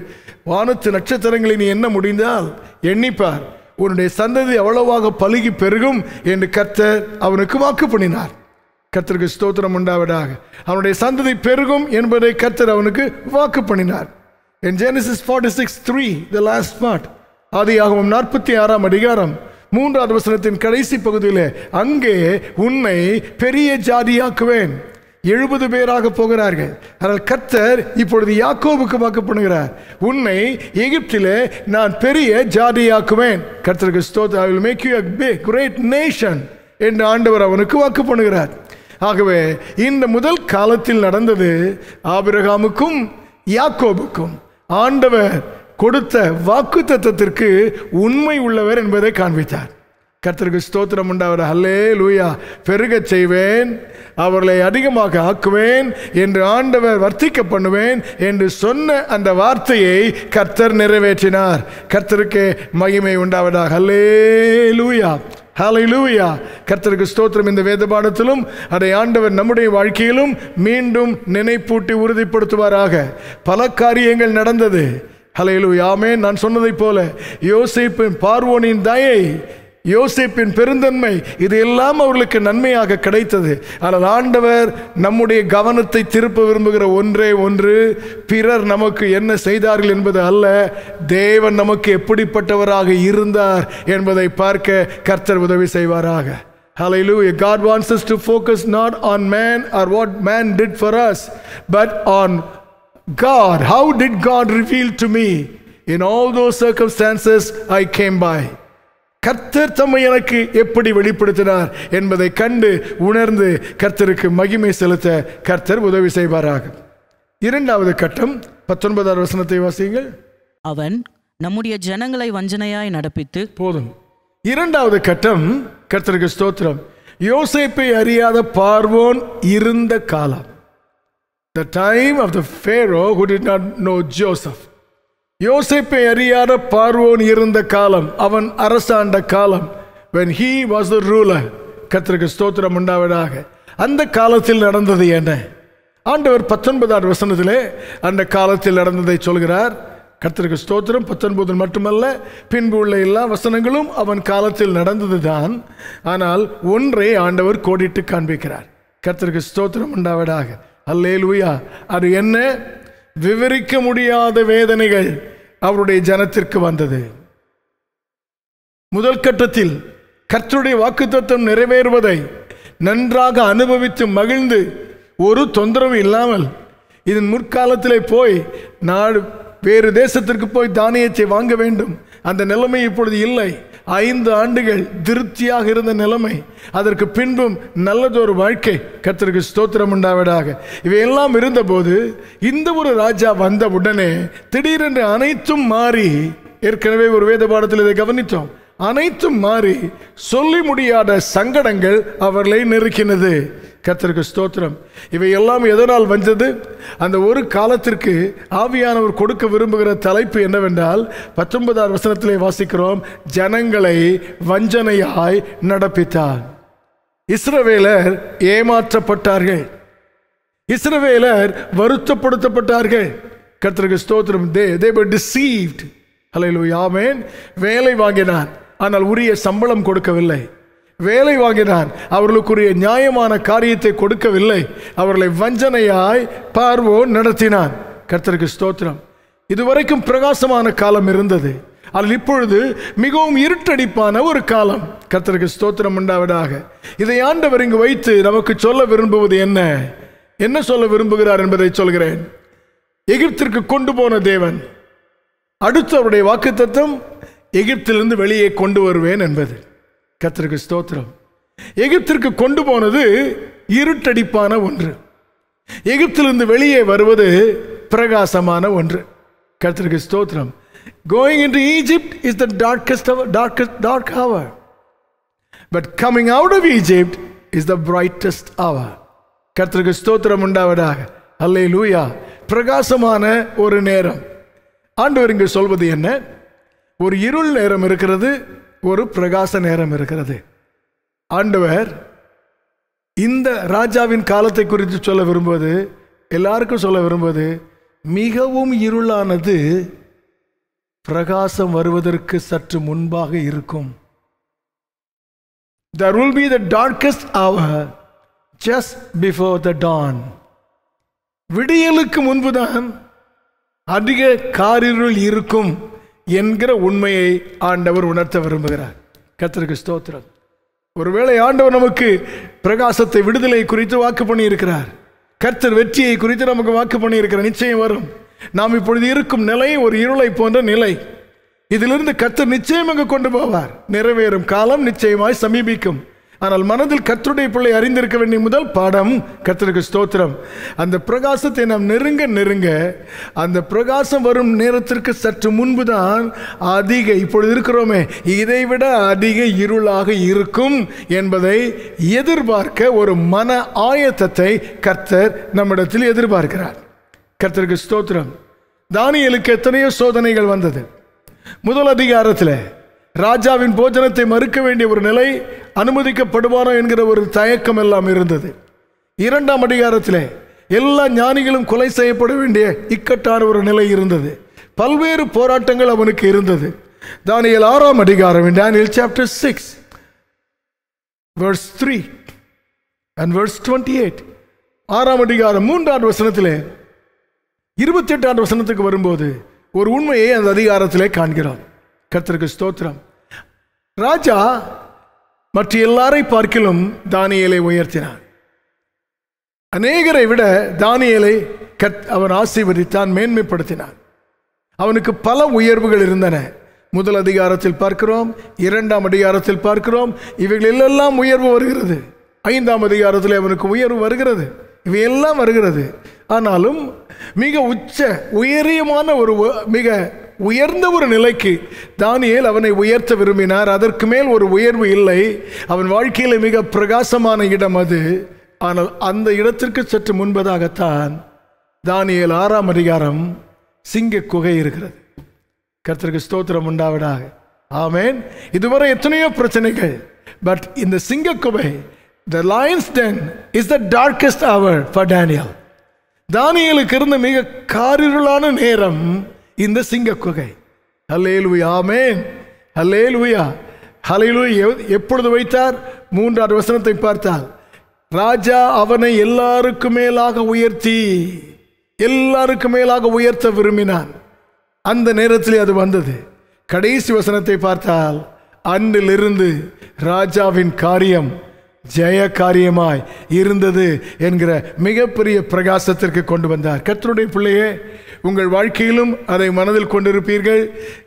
வானத்து நட்சத்திரங்களை நீ என்ன முடிந்தால் எண்ணிப்பார் உன்னுடைய சந்ததி அவ்வளவாக பழுகி பெருகும் என்று கர்த்தர் அவனுக்கு வாக்கு பண்ணினார் கத்திற்கு ஸ்தோத்திரம் உண்டாவதாக அவனுடைய சந்ததி பெருகும் என்பதை கத்தர் அவனுக்கு வாக்கு பண்ணினார் என் Genesis forty six three the last part ஆதியாகவும் நாற்பத்தி ஆறாம் அதிகாரம் மூன்றாவது வசனத்தின் கடைசி பகுதியில் அங்கே உன்னை பெரிய ஜாதியாக்குவேன் எழுபது பேராக போகிறார்கள் ஆனால் கத்தர் இப்பொழுது யாக்கோவுக்கு வாக்கு பண்ணுகிறார் உன்னை எகிப்தில் நான் பெரிய ஜாதியாக்குவேன் கத்தருக்கு ஸ்தோத் I will make you a great nation என்று ஆண்டவர் அவனுக்கு வாக்கு பண்ணுகிறார் ஆகவே இந்த முதல் காலத்தில் நடந்தது ஆபிரகாமுக்கும் யாக்கோபுக்கும் ஆண்டவர் கொடுத்த வாக்கு தத்துவத்திற்கு உண்மை உள்ளவர் என்பதை காண்பித்தார் கர்த்தருக்கு ஸ்தோத்திரம் உண்டாவர் அல்லே லூயா பெருகச் செய்வேன் அவர்களை அதிகமாக ஆக்குவேன் என்று ஆண்டவர் வர்த்திக்க பண்ணுவேன் என்று சொன்ன அந்த வார்த்தையை கர்த்தர் நிறைவேற்றினார் கர்த்தருக்கு மகிமை உண்டாவதாக அல்லே லூயா ஹலை லூயா கர்த்தருக்கு ஸ்தோத்திரம் இந்த வேத பாடத்திலும் அதை ஆண்டவர் நம்முடைய வாழ்க்கையிலும் மீண்டும் நினைப்பூட்டி உறுதிப்படுத்துவாராக பல காரியங்கள் நடந்தது ஹலையிலு யாமே நான் சொன்னதைப் போல யோசிப்பின் பார்வோனின் தயை யோசிப்பின் பெருந்தன்மை இது எல்லாம் அவர்களுக்கு நன்மையாக கிடைத்தது ஆனால் ஆண்டவர் நம்முடைய கவனத்தை திருப்ப விரும்புகிற ஒன்றே ஒன்று பிறர் நமக்கு என்ன செய்தார்கள் என்பது அல்ல தேவன் நமக்கு எப்படிப்பட்டவராக இருந்தார் என்பதை பார்க்க கர்த்தர் உதவி செய்வாராக Hallelujah. God wants us to focus not on man or what man did for us, but on God. How did God reveal to me? In all those circumstances I came by. கர்த்தர் தம்மை எனக்கு எப்படி வெளிப்படுத்தினார் என்பதை கண்டு உணர்ந்து கர்த்தருக்கு மகிமை செலுத்த கர்த்தர் உதவி செய்வாராக இரண்டாவது கட்டம் பத்தொன்பதாவது வசனத்தை வாசியுங்கள் அவன் நம்முடைய ஜனங்களை வஞ்சனையாய் நடப்பித்து போதும் இரண்டாவது கட்டம் கர்த்தருக்கு ஸ்தோத்திரம் யோசிப்பை அறியாத பார்வோன் இருந்த காலம் the time of the Pharaoh who did not know Joseph யோசிப்பை அறியாத பார்வோன் இருந்த காலம் அவன் அரசாண்ட காலம் when he was the ruler கத்திரிக்கு ஸ்தோத்திரம் உண்டாவதாக அந்த காலத்தில் நடந்தது என்ன ஆண்டவர் பத்தொன்பதாம் வசனத்திலே அந்த காலத்தில் நடந்ததை சொல்கிறார் கத்திரிக்கு ஸ்தோத்திரம் பத்தொன்பது மட்டுமல்ல பின்பு உள்ள எல்லா வசனங்களும் அவன் காலத்தில் நடந்தது தான் ஆனால் ஒன்றை ஆண்டவர் கோடிட்டு காண்பிக்கிறார் கத்திரிக்கு ஸ்தோத்திரம் உண்டாவதாக அல்லேலூயா அது என்ன விவரிக்க முடியாத வேதனைகள் அவருடைய ஜனத்திற்கு வந்தது முதல் கட்டத்தில் கர்த்தருடைய வாக்குத்தத்தம் நிறைவேறுவதை நன்றாக அனுபவித்து மகிழ்ந்து ஒரு தொந்தரவு இல்லாமல் இதன் முற்காலத்திலே போய் நாடு வேறு தேசத்திற்கு போய் தானியத்தை வாங்க வேண்டும் அந்த நிலைமை இப்பொழுது இல்லை ஐந்து ஆண்டுகள் திருப்தியாக இருந்த நிலைமை அதற்கு பின்பும் நல்லதொரு வாழ்க்கை கர்த்தருக்கு ஸ்தோத்திரம் உண்டாவிடாக இவையெல்லாம் இருந்தபோது இந்த ஒரு ராஜா வந்த உடனே திடீரென்று அனைத்தும் மாறி ஏற்கனவே ஒரு வேத பாடத்தில் இதை கவனித்தோம் அனைத்தும் மாறி சொல்லி முடியாத சங்கடங்கள் அவர்களை நெருக்கினது கர்த்தருக்கு ஸ்தோத்திரம் இவை எல்லாம் எதனால் வந்தது அந்த ஒரு காலத்திற்கு ஆவியானவர் கொடுக்க விரும்புகிற தலைப்பு என்னவென்றால் பத்தொன்பதாம் வசனத்திலே வாசிக்கிறோம் ஜனங்களை வஞ்சனையாய் நடப்பித்தார் இஸ்ரவேலர் ஏமாற்றப்பட்டார்கள் இஸ்ரவேலர் வருத்தப்படுத்தப்பட்டார்கள் கர்த்தருக்கு ஸ்தோத்திரம் தே தே டிசீவ்ட் ஹலோ யாமேன் வேலை வாங்கினார் ஆனால் உரிய சம்பளம் கொடுக்கவில்லை வேலை வாங்கினான் அவர்களுக்குரிய நியாயமான காரியத்தை கொடுக்கவில்லை அவர்களை வஞ்சனையாய் பார்வோ நடத்தினான் கர்த்தருக்கு ஸ்தோத்திரம் இதுவரைக்கும் பிரகாசமான காலம் இருந்தது அதில் இப்பொழுது மிகவும் இருட்டடிப்பான ஒரு காலம் கர்த்தருக்கு ஸ்தோத்திரம் உண்டாவதாக இதை ஆண்டவர் இங்கு வைத்து நமக்கு சொல்ல விரும்புவது என்ன என்ன சொல்ல விரும்புகிறார் என்பதை சொல்கிறேன் எகிப்திற்கு கொண்டு போன தேவன் அடுத்து அவருடைய வாக்குத்தத்தம் எகிப்திலிருந்து வெளியே கொண்டு வருவேன் என்பது கத்திரிக்கு ஸ்தோத்திரம் எகிப்திற்கு கொண்டு போனது இருட்டடிப்பான ஒன்று எகிப்திலிருந்து வெளியே வருவது பிரகாசமான ஒன்று கத்திரிக்கு ஸ்தோத்திரம் going in to Egypt is the darkest darkest dark hour but coming out of Egypt is the brightest hour கத்திரிக்கு ஸ்தோத்திரம் உண்டாவதாக அல்லை லூயா பிரகாசமான ஒரு நேரம் ஆண்டவர் இங்கு சொல்வது என்ன ஒரு இருள் நேரம் இருக்கிறது ஒரு பிரகாச நேரம் இருக்கிறது ஆண்டவர் இந்த ராஜாவின் காலத்தை குறித்து சொல்ல விரும்புவது எல்லாருக்கும் சொல்ல விரும்புவது மிகவும் இருளானது பிரகாசம் வருவதற்கு சற்று முன்பாக இருக்கும் there will be the darkest hour just before the dawn விடியலுக்கு முன்புதான் அதிக காரிருள் இருக்கும் என்கிற உண்மையை ஆண்டவர் உணர்த்த விரும்புகிறார் கத்திரிக்கு ஸ்தோத்திரம் ஒருவேளை ஆண்டவர் நமக்கு பிரகாசத்தை விடுதலை குறித்து வாக்கு பண்ணியிருக்கிறார் கர்த்தர் வெற்றியை குறித்து நமக்கு வாக்கு பண்ணியிருக்கிறார் நிச்சயம் வரும் நாம் இப்பொழுது இருக்கும் நிலை ஒரு இருளை போன்ற நிலை இதிலிருந்து கர்த்தர் நிச்சயமாக கொண்டு போவார் நிறைவேறும் காலம் நிச்சயமாய் சமீபிக்கும் ஆனால் மனதில் கத்தருடைய பிள்ளை அறிந்திருக்க வேண்டிய முதல் பாடம் கத்தருக்கு ஸ்தோத்திரம் அந்த பிரகாசத்தை நாம் நெருங்க நெருங்க அந்த பிரகாசம் வரும் நேரத்திற்கு சற்று முன்பு தான் அதிக இப்பொழுது இருக்கிறோமே இதைவிட அதிக இருளாக இருக்கும் என்பதை எதிர்பார்க்க ஒரு மன ஆயத்தத்தை கர்த்தர் நம்மிடத்தில் எதிர்பார்க்கிறார் கர்த்தருக்கு ஸ்தோத்திரம் தானியலுக்கு எத்தனையோ சோதனைகள் வந்தது முதல் அதிகாரத்தில் ராஜாவின் போஜனத்தை மறுக்க வேண்டிய ஒரு நிலை அனுமதிக்கப்படுவானோ என்கிற ஒரு தயக்கம் எல்லாம் இருந்தது இரண்டாம் அதிகாரத்தில் எல்லா ஞானிகளும் கொலை செய்யப்பட வேண்டிய இக்கட்டான ஒரு நிலை இருந்தது பல்வேறு போராட்டங்கள் அவனுக்கு இருந்தது தானியல் ஆறாம் அதிகாரம் Daniel chapter six three and verse twenty eight ஆறாம் அதிகாரம் மூன்றாண்டு வசனத்தில் இருபத்தி ஆண்டு வசனத்துக்கு வரும்போது ஒரு உண்மையை அந்த அதிகாரத்திலே காண்கிறான் கர்த்தருக்கு ஸ்தோத்திரம் ராஜா மற்ற எல்லாரை பார்க்கிலும் தானியலை உயர்த்தினார் அநேகரை விட தானியலை கத் அவன் ஆசீர்வதித்தான் மேன்மைப்படுத்தினான் அவனுக்கு பல உயர்வுகள் இருந்தன முதல் அதிகாரத்தில் பார்க்கிறோம் இரண்டாம் அதிகாரத்தில் பார்க்கிறோம் இவைகளிலெல்லாம் உயர்வு வருகிறது ஐந்தாம் அதிகாரத்தில் அவனுக்கு உயர்வு வருகிறது இவையெல்லாம் வருகிறது ஆனாலும் மிக உச்ச உயரியமான ஒரு மிக உயர்ந்த ஒரு நிலைக்கு தானியல் அவனை உயர்த்த விரும்பினார் அதற்கு மேல் ஒரு உயர்வு இல்லை அவன் வாழ்க்கையில் மிக பிரகாசமான இடம் அது ஆனால் அந்த இடத்திற்கு சற்று முன்பதாகத்தான் தானியல் ஆறாம் அதிகாரம் சிங்க குகை இருக்கிறது கருத்திற்கு ஸ்தோத்திரம் உண்டாவிடாக ஆமேன் இதுவரை எத்தனையோ பிரச்சனைகள் பட் இந்த சிங்க குகை the lion's den is the darkest hour for Daniel தானியலுக்கு இருந்த மிக காரிருளான நேரம் இந்த சிங்க குகை எப்பொழுது வைத்தார் மூன்றாறு வசனத்தை பார்த்தால் ராஜா அவனை எல்லாருக்கும் மேலாக உயர்த்தி எல்லாருக்கும் மேலாக உயர்த்த விரும்பினான் அந்த நேரத்தில் அது வந்தது கடைசி வசனத்தை பார்த்தால் அன்றிலிருந்து ராஜாவின் காரியம் ஜெய காரியமாய் இருந்தது என்கிற மிகப்பெரிய பிரகாசத்திற்கு கொண்டு வந்தார் கத்தருடைய பிள்ளையே உங்கள் வாழ்க்கையிலும் அதை மனதில் கொண்டிருப்பீர்கள்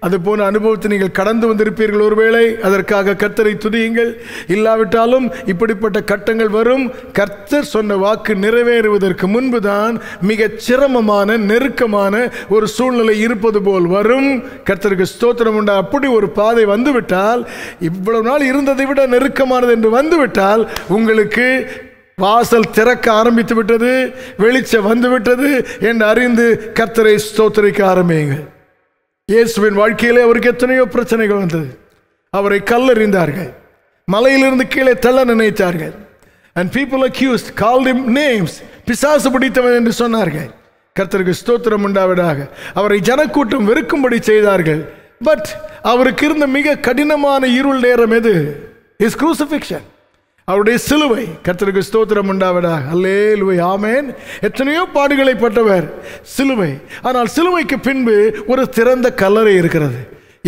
அது போன அனுபவத்தை நீங்கள் கடந்து வந்திருப்பீர்கள் ஒருவேளை அதற்காக கர்த்தரை துதியுங்கள் இல்லாவிட்டாலும் இப்படிப்பட்ட கட்டங்கள் வரும் கர்த்தர் சொன்ன வாக்கு நிறைவேறுவதற்கு முன்புதான் மிக சிரமமான நெருக்கமான ஒரு சூழ்நிலை இருப்பது போல் வரும் கர்த்தருக்கு ஸ்தோத்திரம் உண்டா அப்படி ஒரு பாதை வந்துவிட்டால் இவ்வளவு நாள் இருந்ததை விட நெருக்கமானது என்று வந்துவிட்டால் என்றால் உங்களுக்கு வாசல் திறக்க ஆரம்பித்து விட்டது வெளிச்சம் வந்துவிட்டது என்று அறிந்து கத்தரை ஸ்தோத்தரிக்க ஆரம்பிங்க இயேசுவின் வாழ்க்கையிலே அவருக்கு எத்தனையோ பிரச்சனைகள் வந்தது அவரை கல்லறிந்தார்கள் மலையிலிருந்து கீழே தள்ள நினைத்தார்கள் and people accuse call them names பிசாசு பிடித்தவன் என்று சொன்னார்கள் கர்த்தருக்கு ஸ்தோத்திரம் உண்டாவிடாக அவரை ஜனக்கூட்டம் வெறுக்கும்படி செய்தார்கள் பட் அவருக்கு இருந்த மிக கடினமான இருள் நேரம் எது இஸ் குரூசிஃபிக்ஷன் அவருடைய சிலுவை கர்த்தருக்கு ஸ்தோத்திரம் உண்டாவடா அல்லே லுவை ஆமேன் எத்தனையோ பாடுகளை பட்டவர் சிலுவை ஆனால் சிலுவைக்கு பின்பு ஒரு திறந்த கல்லறை இருக்கிறது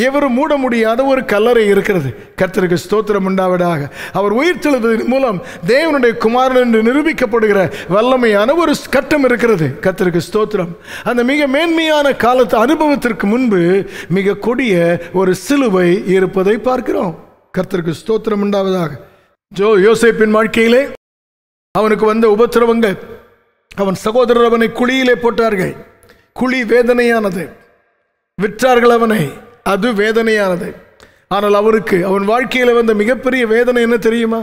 எவரும் மூட முடியாத ஒரு கல்லறை இருக்கிறது கர்த்தருக்கு ஸ்தோத்திரம் உண்டாவதாக அவர் உயிர் தெழுவதன் மூலம் தேவனுடைய குமாரன் என்று நிரூபிக்கப்படுகிற வல்லமையான ஒரு கட்டம் இருக்கிறது கர்த்தருக்கு ஸ்தோத்திரம் அந்த மிக மேன்மையான காலத்து அனுபவத்திற்கு முன்பு மிக கொடிய ஒரு சிலுவை இருப்பதை பார்க்கிறோம் கர்த்தருக்கு ஸ்தோத்திரம் உண்டாவதாக ஜோ யோசேப்பின் வாழ்க்கையிலே அவனுக்கு வந்த உபத்திரவங்கள் அவன் சகோதரர் அவனை குழியிலே போட்டார்கள் குழி வேதனையானது விற்றார்கள் அவனை அது வேதனையானது ஆனால் அவருக்கு அவன் வாழ்க்கையில் வந்த மிகப்பெரிய வேதனை என்ன தெரியுமா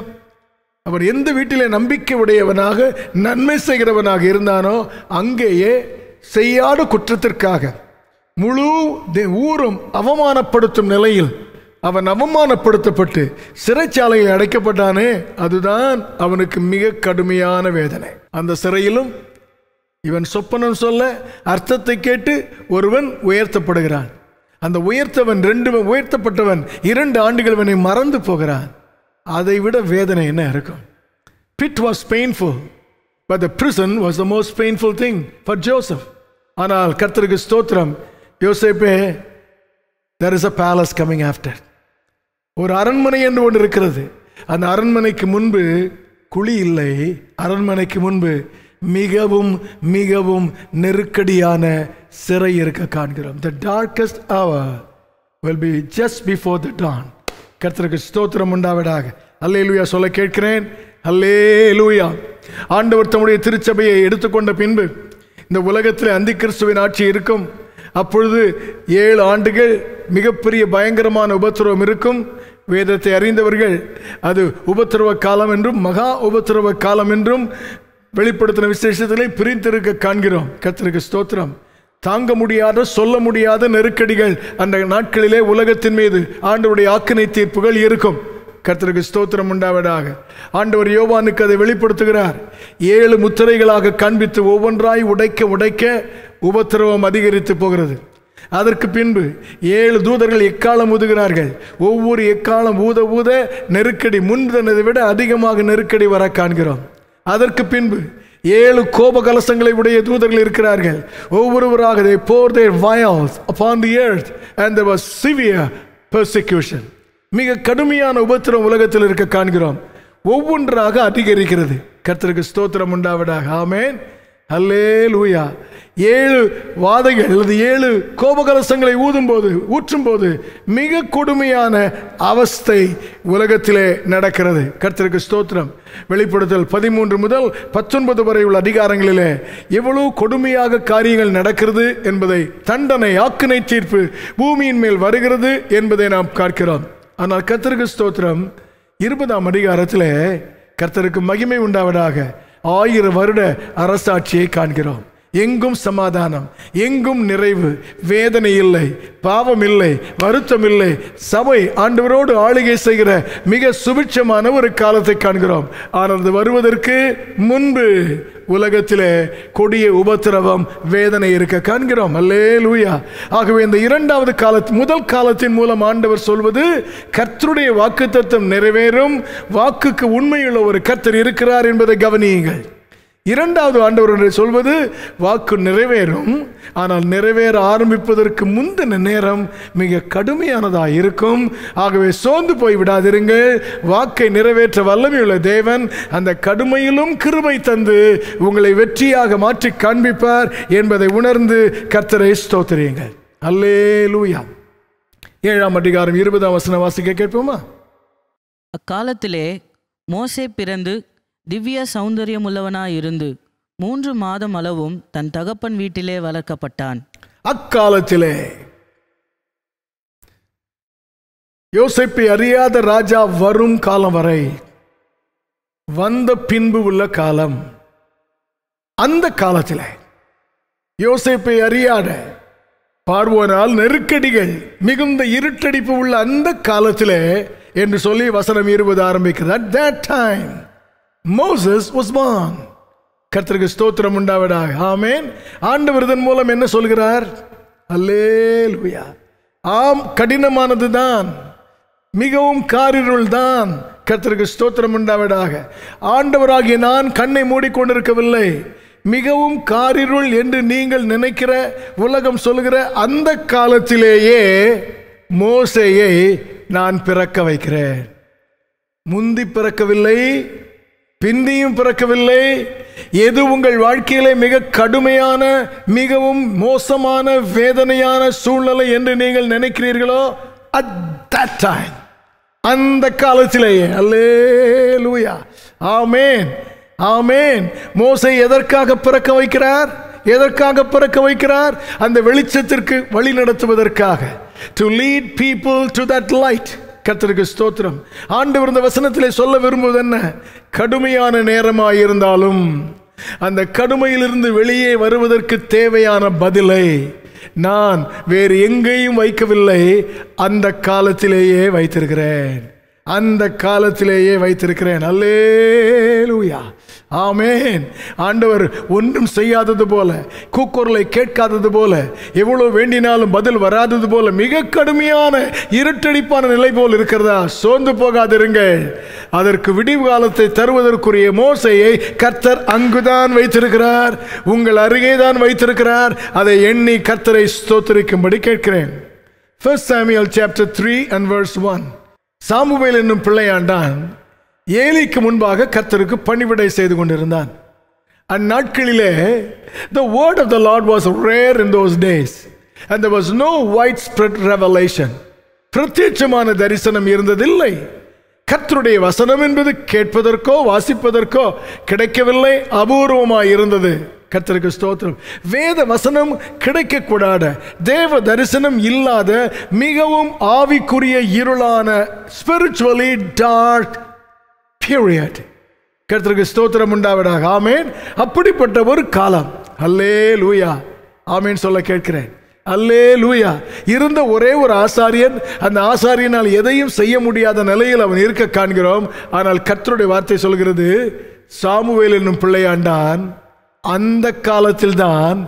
அவர் எந்த வீட்டிலே நம்பிக்கை உடையவனாக நன்மை செய்கிறவனாக இருந்தானோ அங்கேயே செய்யாத குற்றத்திற்காக முழு ஊரும் அவமானப்படுத்தும் நிலையில் அவன் அவமானப்படுத்தப்பட்டு சிறைச்சாலையில் அடைக்கப்பட்டானே அதுதான் அவனுக்கு மிக கடுமையான வேதனை அந்த சிறையிலும் இவன் சொப்பனம் சொல்ல அர்த்தத்தை கேட்டு ஒருவன் உயர்த்தப்படுகிறான் அந்த உயர்த்தவன் ரெண்டு உயர்த்தப்பட்டவன் இரண்டு ஆண்டுகள் அவனை மறந்து போகிறான் அதை விட வேதனை என்ன இருக்கும் pit was painful but the prison was the most painful thing for Joseph ஆனால் கர்த்தருக்கு ஸ்தோத்திரம் யோசேப்பே there is a palace coming after ஒரு அரண்மனை என்று ஒன்று இருக்கிறது அந்த அரண்மனைக்கு முன்பு குழி இல்லை அரண்மனைக்கு முன்பு மிகவும் மிகவும் நெருக்கடியான சிறை இருக்க காண்கிறோம் the darkest hour will be just before the dawn கர்த்தருக்கு ஸ்தோத்திரம் உண்டாவிடாக அல்லே லூயா சொல்ல கேட்கிறேன் அல்லே லூயா ஆண்டவர் தம்முடைய திருச்சபையை எடுத்துக்கொண்ட பின்பு இந்த உலகத்தில் அந்தி கிறிஸ்துவின் ஆட்சி இருக்கும் அப்பொழுது ஏழு ஆண்டுகள் மிகப்பெரிய பயங்கரமான உபத்திரவம் இருக்கும் வேதத்தை அறிந்தவர்கள் அது உபத்திரவ காலம் என்றும் மகா உபத்திரவ காலம் என்றும் வெளிப்படுத்தின விசேஷத்திலே பிரிந்திருக்க காண்கிறோம் கத்திரிக்க ஸ்தோத்திரம் தாங்க முடியாத சொல்ல முடியாத நெருக்கடிகள் அந்த நாட்களிலே உலகத்தின் மீது ஆண்டவருடைய ஆக்கினை தீர்ப்புகள் இருக்கும் கர்த்தருக்கு ஸ்தோத்திரம் உண்டாவதாக ஆண்டவர் யோவானுக்கு அதை வெளிப்படுத்துகிறார் ஏழு முத்திரைகளாக காண்பித்து ஒவ்வொன்றாய் உடைக்க உடைக்க உபத்திரவம் அதிகரித்து போகிறது அதற்கு பின்பு ஏழு தூதர்கள் எக்காலம் ஊதுகிறார்கள் ஒவ்வொரு எக்காலம் ஊத ஊத நெருக்கடி முன்பினதை விட அதிகமாக நெருக்கடி வர காண்கிறோம் அதற்கு பின்பு ஏழு கோப கலசங்களை உடைய தூதர்கள் இருக்கிறார்கள் ஒவ்வொருவராக they pour their vials upon the earth and there was severe மிக கடுமையான உபத்திரம் உலகத்தில் இருக்க காண்கிறோம் ஒவ்வொன்றாக அதிகரிக்கிறது கர்த்தருக்கு ஸ்தோத்திரம் உண்டாவிடாக ஆமேன் அல்லே லூயா ஏழு வாதைகள் அல்லது ஏழு கோபகலசங்களை ஊதும்போது ஊற்றும்போது மிக கொடுமையான அவஸ்தை உலகத்திலே நடக்கிறது கர்த்தருக்கு ஸ்தோத்திரம் வெளிப்படுத்தல் பதிமூன்று முதல் பத்தொன்பது வரை உள்ள அதிகாரங்களிலே எவ்வளவு கொடுமையாக காரியங்கள் நடக்கிறது என்பதை தண்டனை ஆக்கினை தீர்ப்பு பூமியின் மேல் வருகிறது என்பதை நாம் காக்கிறோம் ஆனால் கர்த்தருக்கு ஸ்தோத்திரம் இருபதாம் அதிகாரத்தில் கர்த்தருக்கு மகிமை உண்டாவதாக ஆயிரம் வருட அரசாட்சியை காண்கிறோம் எங்கும் சமாதானம் எங்கும் நிறைவு வேதனை இல்லை பாவம் இல்லை வருத்தம் இல்லை சபை ஆண்டவரோடு ஆளுகை செய்கிற மிக சுபிட்சமான ஒரு காலத்தை காண்கிறோம் ஆனால் அது வருவதற்கு முன்பு உலகத்தில் கொடிய உபத்திரவம் வேதனை இருக்க காண்கிறோம் அல்லே லூயா ஆகவே இந்த இரண்டாவது கால முதல் காலத்தின் மூலம் ஆண்டவர் சொல்வது கர்த்தருடைய வாக்கு நிறைவேறும் வாக்குக்கு உண்மையுள்ள ஒரு கர்த்தர் இருக்கிறார் என்பதை கவனியுங்கள் இரண்டாவது ஆண்டவர் சொல்வது வாக்கு நிறைவேறும் ஆனால் நிறைவேற ஆரம்பிப்பதற்கு முந்தின நேரம் மிக கடுமையானதாக இருக்கும் ஆகவே சோர்ந்து போய் விடாதிருங்கள் வாக்கை நிறைவேற்ற வல்லமையுள்ள தேவன் அந்த கடுமையிலும் கிருமை தந்து உங்களை வெற்றியாக மாற்றி காண்பிப்பார் என்பதை உணர்ந்து கர்த்தரை ஸ்தோத்திரியுங்கள் அல்லே லூயா ஏழாம் அதிகாரம் இருபதாம் வசன வாசிக்க கேட்போமா அக்காலத்திலே மோசே பிறந்து திவ்ய இருந்து மூன்று மாதம் அளவும் தன் தகப்பன் வீட்டிலே வளர்க்கப்பட்டான் அக்காலத்திலே யோசிப்பை அறியாத ராஜா வரும் காலம் வரை வந்த பின்பு உள்ள காலம் அந்த காலத்தில் யோசிப்பை அறியாத பார்வோனால் நெருக்கடிகள் மிகுந்த இருட்டடிப்பு உள்ள அந்த காலத்தில் என்று சொல்லி வசனம் இருவது ஆரம்பிக்கிறது at that time Moses was born கர்த்தருக்கு ஸ்தோத்திரம் உண்டாவதாக ஆமேன் ஆண்டவர் இதன் மூலம் என்ன சொல்கிறார் அல்லேலுயா ஆம் கடினமானது தான் மிகவும் காரிருள் தான் கர்த்தருக்கு ஸ்தோத்திரம் உண்டாவிடாக ஆண்டவராகிய நான் கண்ணை மூடிக்கொண்டிருக்கவில்லை மிகவும் காரிருள் என்று நீங்கள் நினைக்கிற உலகம் சொல்கிற அந்த காலத்திலேயே மோசையை நான் பிறக்க வைக்கிறேன் முந்தி பிறக்கவில்லை பிந்தியும் பிறக்கவில்லை எது உங்கள் வாழ்க்கையிலே மிக கடுமையான மிகவும் மோசமான வேதனையான சூழ்நிலை என்று நீங்கள் நினைக்கிறீர்களோ டைம் அந்த காலத்திலேயே அல்லே லூயா ஆமேன் ஆமேன் மோசை எதற்காக பிறக்க வைக்கிறார் எதற்காக பிறக்க வைக்கிறார் அந்த வெளிச்சத்திற்கு வழி நடத்துவதற்காக to lead people to that light கத்தருக்கு ஸ்தோத்திரம் ஆண்டு விருந்த வசனத்திலே சொல்ல விரும்புவது என்ன கடுமையான நேரமாயிருந்தாலும் அந்த கடுமையிலிருந்து வெளியே வருவதற்கு தேவையான பதிலை நான் வேறு எங்கேயும் வைக்கவில்லை அந்த காலத்திலேயே வைத்திருக்கிறேன் அந்த காலத்திலேயே வைத்திருக்கிறேன் அல்லேலூயா ஆமேன் ஆண்டவர் ஒன்றும் செய்யாதது போல கூக்குரலை கேட்காதது போல எவ்வளோ வேண்டினாலும் பதில் வராதது போல மிக கடுமையான இருட்டடிப்பான நிலை போல் இருக்கிறதா சோர்ந்து போகாதிருங்கள் அதற்கு விடிவு காலத்தை தருவதற்குரிய மோசையை கர்த்தர் அங்குதான் வைத்திருக்கிறார் உங்கள் அருகே தான் வைத்திருக்கிறார் அதை எண்ணி கர்த்தரை ஸ்தோத்தரிக்கும்படி கேட்கிறேன் first Samuel chapter three and verse one சாமுவேல் என்னும் பிள்ளையாண்டான் ஏழைக்கு முன்பாக கர்த்தருக்கு பணிவிடை செய்து கொண்டிருந்தான் அந்நாட்களிலே the word of the Lord was rare in those days and was no widespread revelation பிரத்யட்சமான தரிசனம் இருந்ததில்லை கர்த்தருடைய வசனம் என்பது கேட்பதற்கோ வாசிப்பதற்கோ கிடைக்கவில்லை அபூர்வமாக இருந்தது கத்தருக்கு ஸ்தோத்திரம் வேத வசனம் கிடைக்கக்கூடாத தேவ தரிசனம் இல்லாத மிகவும் ஆவிக்குரிய இருளான ஸ்பிரிச்சுவலி டார்க் பீரியட் கருத்தருக்கு ஸ்தோத்திரம் உண்டாவிடாக ஆமேன் அப்படிப்பட்ட ஒரு காலம் அல்லே லூயா ஆமேன் சொல்ல கேட்கிறேன் அல்லே லூயா இருந்த ஒரே ஒரு ஆசாரியன் அந்த ஆசாரியனால் எதையும் செய்ய முடியாத நிலையில் அவன் இருக்க காண்கிறோம் ஆனால் கத்தருடைய வார்த்தை சொல்கிறது சாமுவேல் என்னும் பிள்ளையாண்டான் அந்த காலத்தில் தான்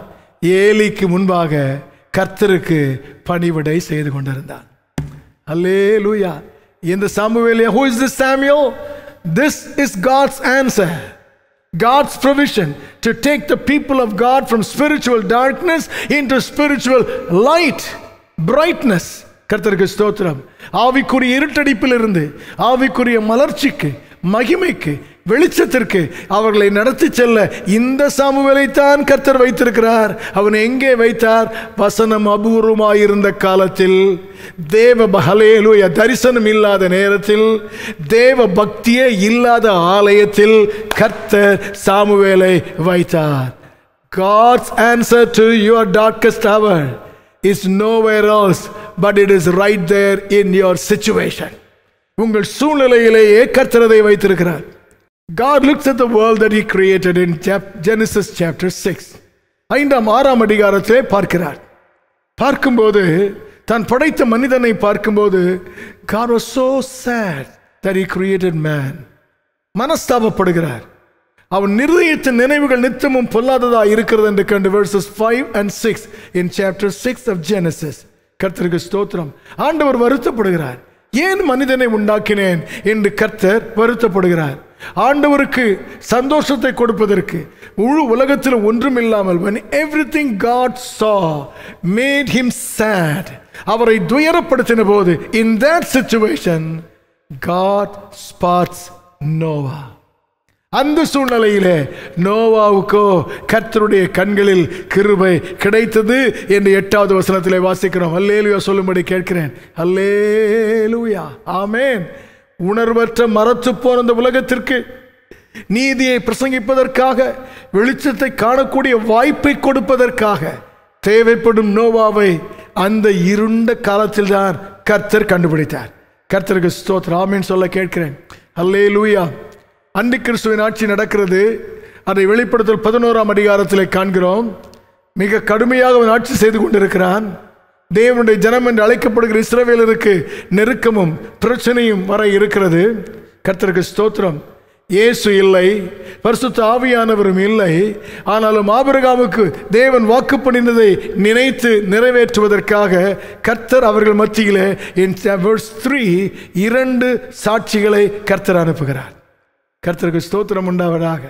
ஏலிக்கு முன்பாக கர்த்தருக்கு பணிவிடை செய்து கொண்டிருந்தான் அல்லே லூயா இந்த சாமுவேலியா who is the Samuel This is God's answer. God's provision to take the people of God from spiritual darkness into spiritual light, brightness. கர்த்தருக்கு ஸ்தோத்திரம் ஆவிக்குரிய இருட்டடிப்பிலிருந்து ஆவிக்குரிய மலர்ச்சிக்கு மகிமைக்கு வெளிச்சத்திற்கு அவர்களை நடத்தி செல்ல இந்த சாமுவேலைத்தான் கர்த்தர் வைத்திருக்கிறார் அவன் எங்கே வைத்தார் வசனம் அபூர்வமாயிருந்த காலத்தில் தேவ பகலேலுய தரிசனம் இல்லாத நேரத்தில் தேவ பக்தியே இல்லாத ஆலயத்தில் கர்த்தர் சாமுவேலை வைத்தார் God's answer to your darkest hour is nowhere else but it is right there in your situation உங்கள் சூழ்நிலையிலேயே கர்த்தரதை வைத்திருக்கிறார் God looks at the world that he created in chap Genesis chapter six ஐந்தாம் ஆறாம் அதிகாரத்திலே பார்க்கிறார் பார்க்கும்போது தான் படைத்த மனிதனை பார்க்கும்போது God was so sad that he created man மனஸ்தாபப்படுகிறார் அவன் நிர்ணயித்த நினைவுகள் நித்தமும் பொல்லாததாக இருக்கிறது என்று கண்டு verses five and six in chapter six of Genesis கர்த்தருக்கு ஸ்தோத்திரம் ஆண்டவர் வருத்தப்படுகிறார் ஏன் மனிதனை உண்டாக்கினேன் என்று கர்த்தர் வருத்தப்படுகிறார் ஆண்டவருக்கு சந்தோஷத்தை கொடுப்பதற்கு முழு உலகத்தில் ஒன்றும் இல்லாமல் everything God saw made him sad அவரை துயரப்படுத்தின போது in that situation God spots Noah அந்த சூழ்நிலையிலே நோவாவுக்கோ கர்த்தருடைய கண்களில் கிருபை கிடைத்தது என்று எட்டாவது வசனத்திலே வாசிக்கிறோம் அல்லேலுயா சொல்லும்படி கேட்கிறேன் அல்லேலுயா ஆமேன் உணர்வற்ற மரத்து போன உலகத்திற்கு நீதியை பிரசங்கிப்பதற்காக வெளிச்சத்தை காணக்கூடிய வாய்ப்பை கொடுப்பதற்காக தேவைப்படும் நோவாவை அந்த இருண்ட காலத்தில் தான் கர்த்தர் கண்டுபிடித்தார் கர்த்தருக்கு ஸ்தோத்ராமின்னு சொல்ல கேட்கிறேன் அல்லே லூயா அந்தி கிறிஸ்துவின் ஆட்சி நடக்கிறது அதை வெளிப்படுத்தல் பதினோராம் அதிகாரத்தில் காண்கிறோம் மிக கடுமையாக அவன் ஆட்சி செய்து கொண்டிருக்கிறான் தேவனுடைய ஜனம் என்று அழைக்கப்படுகிற இஸ்ரவேலருக்கு நெருக்கமும் பிரச்சனையும் வர இருக்கிறது கர்த்தருக்கு ஸ்தோத்திரம் இயேசு இல்லை பரிசுத்த ஆவியானவரும் இல்லை ஆனாலும் ஆபிரகாமுக்கு தேவன் வாக்கு பண்ணினதை நினைத்து நிறைவேற்றுவதற்காக கர்த்தர் அவர்கள் மத்தியிலே என் த்ரீ இரண்டு சாட்சிகளை கர்த்தர் அனுப்புகிறார் கர்த்தருக்கு ஸ்தோத்திரம் உண்டாவதாக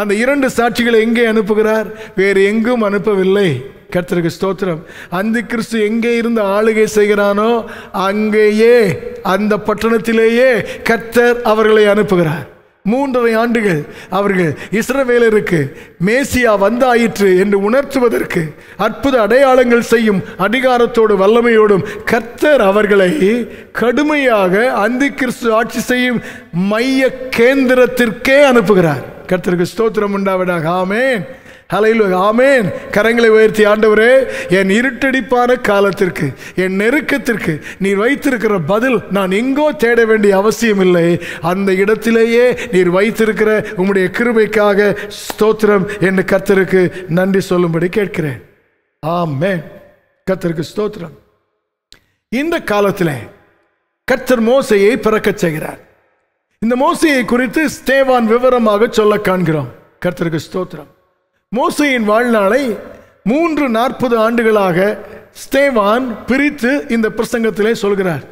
அந்த இரண்டு சாட்சிகளை எங்கே அனுப்புகிறார் வேறு எங்கும் அனுப்பவில்லை கர்த்தருக்கு ஸ்தோத்திரம் அந்த கிறிஸ்து எங்கே இருந்து ஆளுகை செய்கிறானோ அங்கேயே அந்த பட்டணத்திலேயே கர்த்தர் அவர்களை அனுப்புகிறார் மூன்றரை ஆண்டுகள் அவர்கள் இஸ்ரவேலருக்கு மேசியா வந்தாயிற்று என்று உணர்த்துவதற்கு அற்புத அடையாளங்கள் செய்யும் அதிகாரத்தோடு வல்லமையோடும் கர்த்தர் அவர்களை கடுமையாக அந்தி கிறிஸ்து ஆட்சி செய்யும் மைய கேந்திரத்திற்கே அனுப்புகிறார் கர்த்தருக்கு ஸ்தோத்திரம் உண்டாவிடாக ஆமேன் அலையில் ஆமேன் கரங்களை உயர்த்தி ஆண்டவரே என் இருட்டடிப்பான காலத்திற்கு என் நெருக்கத்திற்கு நீர் வைத்திருக்கிற பதில் நான் எங்கோ தேட வேண்டிய அவசியம் இல்லை அந்த இடத்திலேயே நீர் வைத்திருக்கிற உம்முடைய கிருபைக்காக ஸ்தோத்திரம் என்று கத்தருக்கு நன்றி சொல்லும்படி கேட்கிறேன் ஆமே கத்தருக்கு ஸ்தோத்திரம் இந்த காலத்தில் கர்த்தர் மோசையை பிறக்கச் செய்கிறார் இந்த மோசையை குறித்து ஸ்டேவான் விவரமாக சொல்ல காண்கிறோம் கர்த்தருக்கு ஸ்தோத்திரம் மோசையின் வாழ்நாளை மூன்று நாற்பது ஆண்டுகளாக ஸ்டேவான் பிரித்து இந்த பிரசங்கத்திலே சொல்கிறார்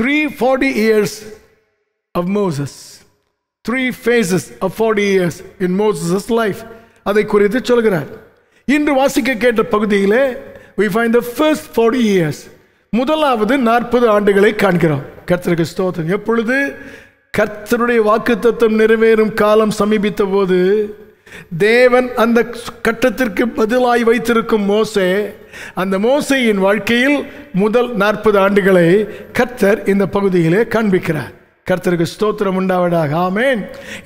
three forty years of Moses three phases of forty years in Moses life அதை குறித்து சொல்கிறார் இன்று வாசிக்க கேட்ட பகுதியிலே we find the first forty years முதலாவது நாற்பது ஆண்டுகளை காண்கிறோம் கர்த்தருக்கு ஸ்தோத்திரம் எப்பொழுது கர்த்தருடைய வாக்குத்தத்தம் நிறைவேறும் காலம் சமீபித்த போது தேவன் அந்த கட்டத்திற்கு பதிலாய் வைத்திருக்கும் மோசே அந்த மோசையின் வாழ்க்கையில் முதல் நாற்பது ஆண்டுகளை கர்த்தர் இந்த பகுதியிலே காண்பிக்கிறார் கர்த்தருக்கு ஸ்தோத்திரம் உண்டாவதாக ஆமேன்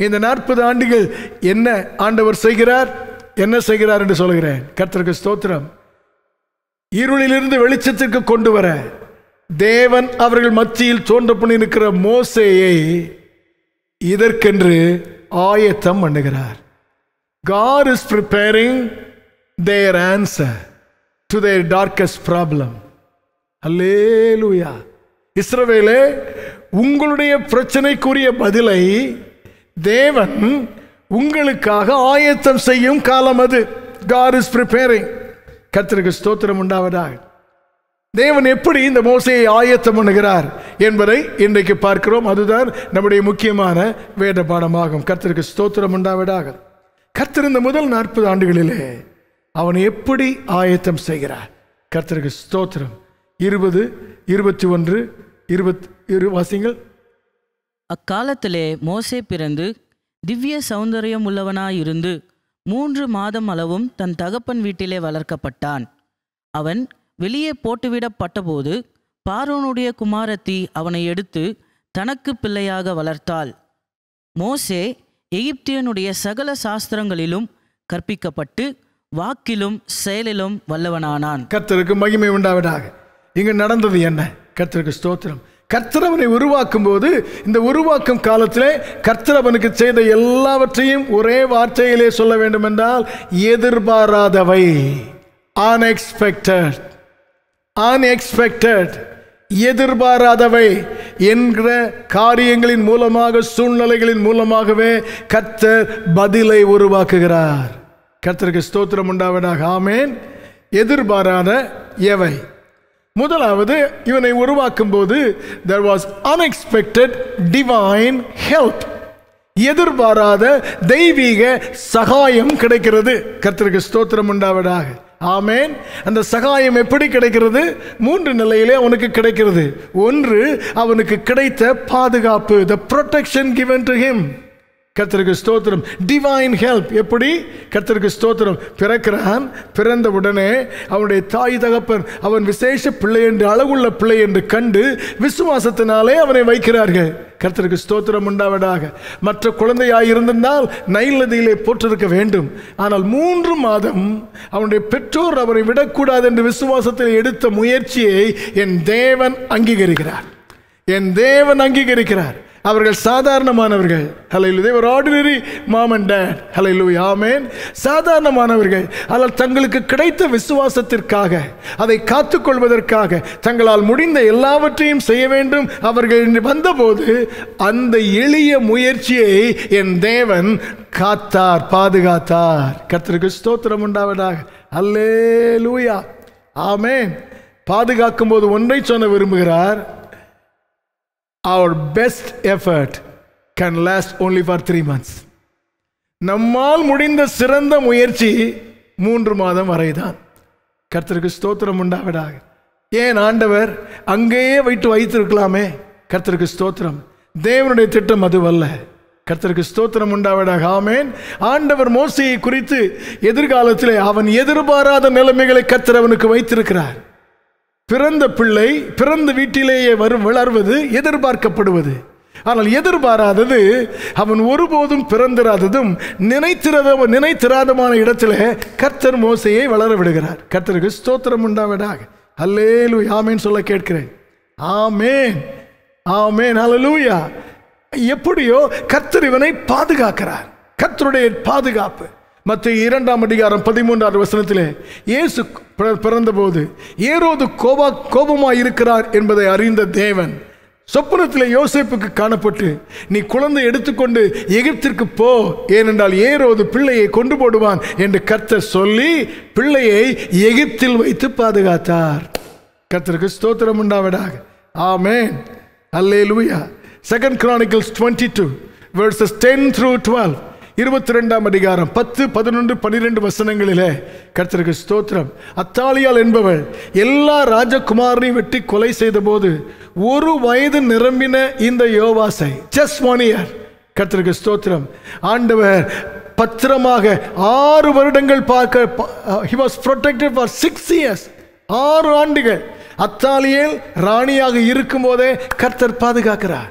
இந்த நாற்பது ஆண்டுகள் என்ன ஆண்டவர் செய்கிறார் என்ன செய்கிறார் என்று சொல்கிறேன் கர்த்தருக்கு ஸ்தோத்திரம் இருளிலிருந்து வெளிச்சத்திற்கு கொண்டு வர தேவன் அவர்கள் மத்தியில் தோன்ற இருக்கிற மோசையை இதற்கென்று ஆயத்தம் பண்ணுகிறார் God is preparing their answer to their darkest problem. அல்லேலுயா இஸ்ரவேலே உங்களுடைய பிரச்சனைக்குரிய பதிலை தேவன் உங்களுக்காக ஆயத்தம் செய்யும் காலம் அது காட் இஸ் ப்ரிப்பேரிங் கத்திரிக்கு ஸ்தோத்திரம் உண்டாவதாக தேவன் எப்படி இந்த மோசையை ஆயத்தம் பண்ணுகிறார் என்பதை இன்றைக்கு பார்க்கிறோம் அதுதான் நம்முடைய முக்கியமான வேத பாடமாகும் கத்திரிக்கு ஸ்தோத்திரம் உண்டாவதாக கத்திருந்த முதல் நாற்பது ஆண்டுகளிலே அவனை எப்படி ஆயத்தம் செய்கிறார் கர்த்தருக்கு ஸ்தோத்திரம் இருபது இருபத்தி ஒன்று இருபத் இரு வாசிங்கள் அக்காலத்திலே மோசே பிறந்து திவ்ய சௌந்தரியம் உள்ளவனாயிருந்து மூன்று மாதம் அளவும் தன் தகப்பன் வீட்டிலே வளர்க்கப்பட்டான் அவன் வெளியே போட்டுவிடப்பட்டபோது பார்வனுடைய குமாரத்தி அவனை எடுத்து தனக்கு பிள்ளையாக வளர்த்தாள் மோசே எகிப்தியனுடைய சகல சாஸ்திரங்களிலும் கற்பிக்கப்பட்டு வாக்கிலும் செயலிலும் வல்லவனானான் கர்த்தருக்கு மகிமை உண்டாவதாக இங்கு நடந்தது என்ன கர்த்தருக்கு ஸ்தோத்திரம் கர்த்தரவனை உருவாக்கும் போது இந்த உருவாக்கும் காலத்திலே கர்த்தரவனுக்கு செய்த எல்லாவற்றையும் ஒரே வார்த்தையிலே சொல்ல வேண்டும் என்றால் எதிர்பாராதவை அன்எக்ஸ்பெக்டட் அன்எக்ஸ்பெக்டட் எதிர்பாராதவை என்கிற காரியங்களின் மூலமாக சூழ்நிலைகளின் மூலமாகவே கர்த்தர் பதிலை உருவாக்குகிறார் கர்த்தருக்கு ஸ்தோத்திரம் உண்டாவதாக ஆமேன் எதிர்பாராத எவை முதலாவது இவனை உருவாக்கும் போது there was unexpected divine help எதிர்பாராத தெய்வீக சகாயம் கிடைக்கிறது கர்த்தருக்கு ஸ்தோத்திரம் உண்டாவதாக ஆமேன் அந்த சகாயம் எப்படி கிடைக்கிறது மூன்று நிலையிலே அவனுக்கு கிடைக்கிறது ஒன்று அவனுக்கு கிடைத்த பாதுகாப்பு the protection given to him கர்த்தருக்கு ஸ்தோத்திரம் டிவைன் ஹெல்ப் எப்படி கர்த்தருக்கு ஸ்தோத்திரம் பிறக்கிறான் பிறந்த உடனே அவனுடைய தாய் தகப்பன் அவன் விசேஷ பிள்ளை என்று அழகுள்ள பிள்ளை என்று கண்டு விசுவாசத்தினாலே அவனை வைக்கிறார்கள் கர்த்தருக்கு ஸ்தோத்திரம் உண்டாவதாக மற்ற குழந்தையாக இருந்திருந்தால் நைல் நதியிலே போற்றிருக்க வேண்டும் ஆனால் மூன்று மாதம் அவனுடைய பெற்றோர் அவரை விடக்கூடாது என்று விசுவாசத்தில் எடுத்த முயற்சியை என் தேவன் அங்கீகரிக்கிறார் என் தேவன் அங்கீகரிக்கிறார் அவர்கள் சாதாரணமானவர்கள் ஹலையில் they were ordinary mom and dad ஹலையில் ஆமேன் சாதாரணமானவர்கள் ஆனால் தங்களுக்கு கிடைத்த விசுவாசத்திற்காக அதை காத்துக்கொள்வதற்காக தங்களால் முடிந்த எல்லாவற்றையும் செய்ய வேண்டும் அவர்கள் வந்தபோது அந்த எளிய முயற்சியை என் தேவன் காத்தார் பாதுகாத்தார் கத்திரிக்கு ஸ்தோத்திரம் உண்டாவதாக அல்லே லூயா ஆமேன் பாதுகாக்கும் போது ஒன்றை சொல்ல விரும்புகிறார் our best effort can last only for three months. நம்மால் முடிந்த சிறந்த முயற்சி மூன்று மாதம் வரைதான் கர்த்தருக்கு ஸ்தோத்திரம் உண்டாவிடாக ஏன் ஆண்டவர் அங்கேயே வைத்து வைத்திருக்கலாமே கர்த்தருக்கு ஸ்தோத்திரம் தேவனுடைய திட்டம் அதுவல்ல கர்த்தருக்கு ஸ்தோத்திரம் உண்டாவிடாக ஆமேன் ஆண்டவர் மோசையை குறித்து எதிர்காலத்தில் அவன் எதிர்பாராத நிலைமைகளை கர்த்தர் அவனுக்கு வைத்திருக்கிறார் பிறந்த பிள்ளை பிறந்த வீட்டிலேயே வரும் வளர்வது எதிர்பார்க்கப்படுவது ஆனால் எதிர்பாராதது அவன் ஒருபோதும் பிறந்திராததும் நினைத்திராத நினைத்திராதமான இடத்துல கர்த்தர் மோசையை வளர விடுகிறார் கர்த்தருக்கு ஸ்தோத்திரம் உண்டாவிடாக லூ ஆமேன்னு சொல்ல கேட்கிறேன் ஆமேன் ஆமேன் அலலூயா எப்படியோ கர்த்தர் இவனை பாதுகாக்கிறார் கர்த்தருடைய பாதுகாப்பு மற்ற இரண்டாம் அதிகாரம் பதிமூன்றாவது வசனத்திலே இயேசு பிறந்தபோது ஏரோது கோபா கோபமாக இருக்கிறார் என்பதை அறிந்த தேவன் சொப்பனத்தில் யோசிப்புக்கு காணப்பட்டு நீ குழந்தை எடுத்துக்கொண்டு எகிப்திற்கு போ ஏனென்றால் ஏரோது பிள்ளையை கொண்டு போடுவான் என்று கர்த்தர் சொல்லி பிள்ளையை எகிப்தில் வைத்து பாதுகாத்தார் கர்த்தருக்கு ஸ்தோத்திரம் உண்டாவிடாக ஆமேன் அல்லே லூயா second Chronicles twenty two verses ten through twelve இருபத்தி ரெண்டாம் அதிகாரம் பத்து பதினொன்று பன்னிரெண்டு வசனங்களிலே கர்த்தருக்கு ஸ்தோத்திரம் அத்தாலியால் என்பவள் எல்லா ராஜகுமாரனையும் வெட்டி கொலை செய்த போது ஒரு வயது நிரம்பின இந்த யோவாசை ஜஸ்ட் மோனியர் கர்த்தருக்கு ஸ்தோத்திரம் ஆண்டவர் பத்திரமாக ஆறு வருடங்கள் பார்க்க he was protected for six years ஆறு ஆண்டுகள் அத்தாலியல் ராணியாக இருக்கும் போதே கர்த்தர் பாதுகாக்கிறார்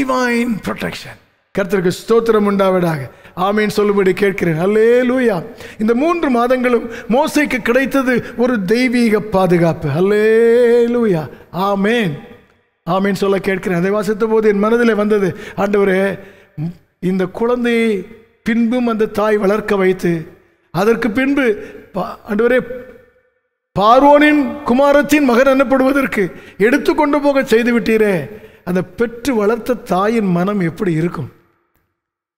டிவைன் ப்ரொடெக்ஷன் கர்த்தருக்கு ஸ்தோத்திரம் உண்டாவிடாக ஆமீன் சொல்லும்படி கேட்கிறேன் அல்லே லூயா இந்த மூன்று மாதங்களும் மோசைக்கு கிடைத்தது ஒரு தெய்வீக பாதுகாப்பு அல்லே லூயா ஆமேன் ஆமீன் சொல்ல கேட்கிறேன் அதை வாசித்த போது என் மனதில் வந்தது ஆண்டவரே இந்த குழந்தையை பின்பும் அந்த தாய் வளர்க்க வைத்து அதற்கு பின்பு ஆண்டவரே பார்வோனின் குமாரத்தின் மகன் அனுப்படுவதற்கு எடுத்து கொண்டு போக செய்து விட்டீரே அந்த பெற்று வளர்த்த தாயின் மனம் எப்படி இருக்கும்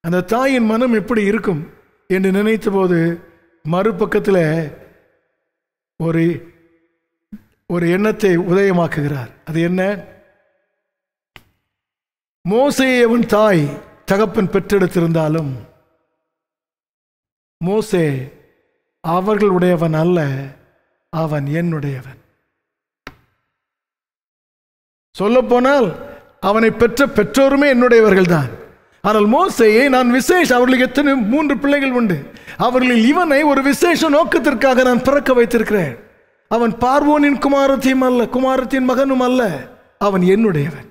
அந்த தாயின் மனம் எப்படி இருக்கும் என்று நினைத்த போது மறுபக்கத்தில் ஒரு ஒரு எண்ணத்தை உதயமாக்குகிறார் அது என்ன மோசையை அவன் தாய் தகப்பன் பெற்றெடுத்திருந்தாலும் மோசே அவர்களுடையவன் அல்ல அவன் என்னுடையவன் சொல்லப்போனால் அவனை பெற்ற பெற்றோருமே என்னுடையவர்கள்தான் ஆனால் மோசையை நான் விசேஷம் அவர்களுக்கு எத்தனை மூன்று பிள்ளைகள் உண்டு அவர்களில் இவனை ஒரு விசேஷ நோக்கத்திற்காக நான் பிறக்க வைத்திருக்கிறேன் அவன் பார்வோனின் குமாரத்தையும் அல்ல குமாரத்தின் மகனும் அல்ல அவன் என்னுடையவன்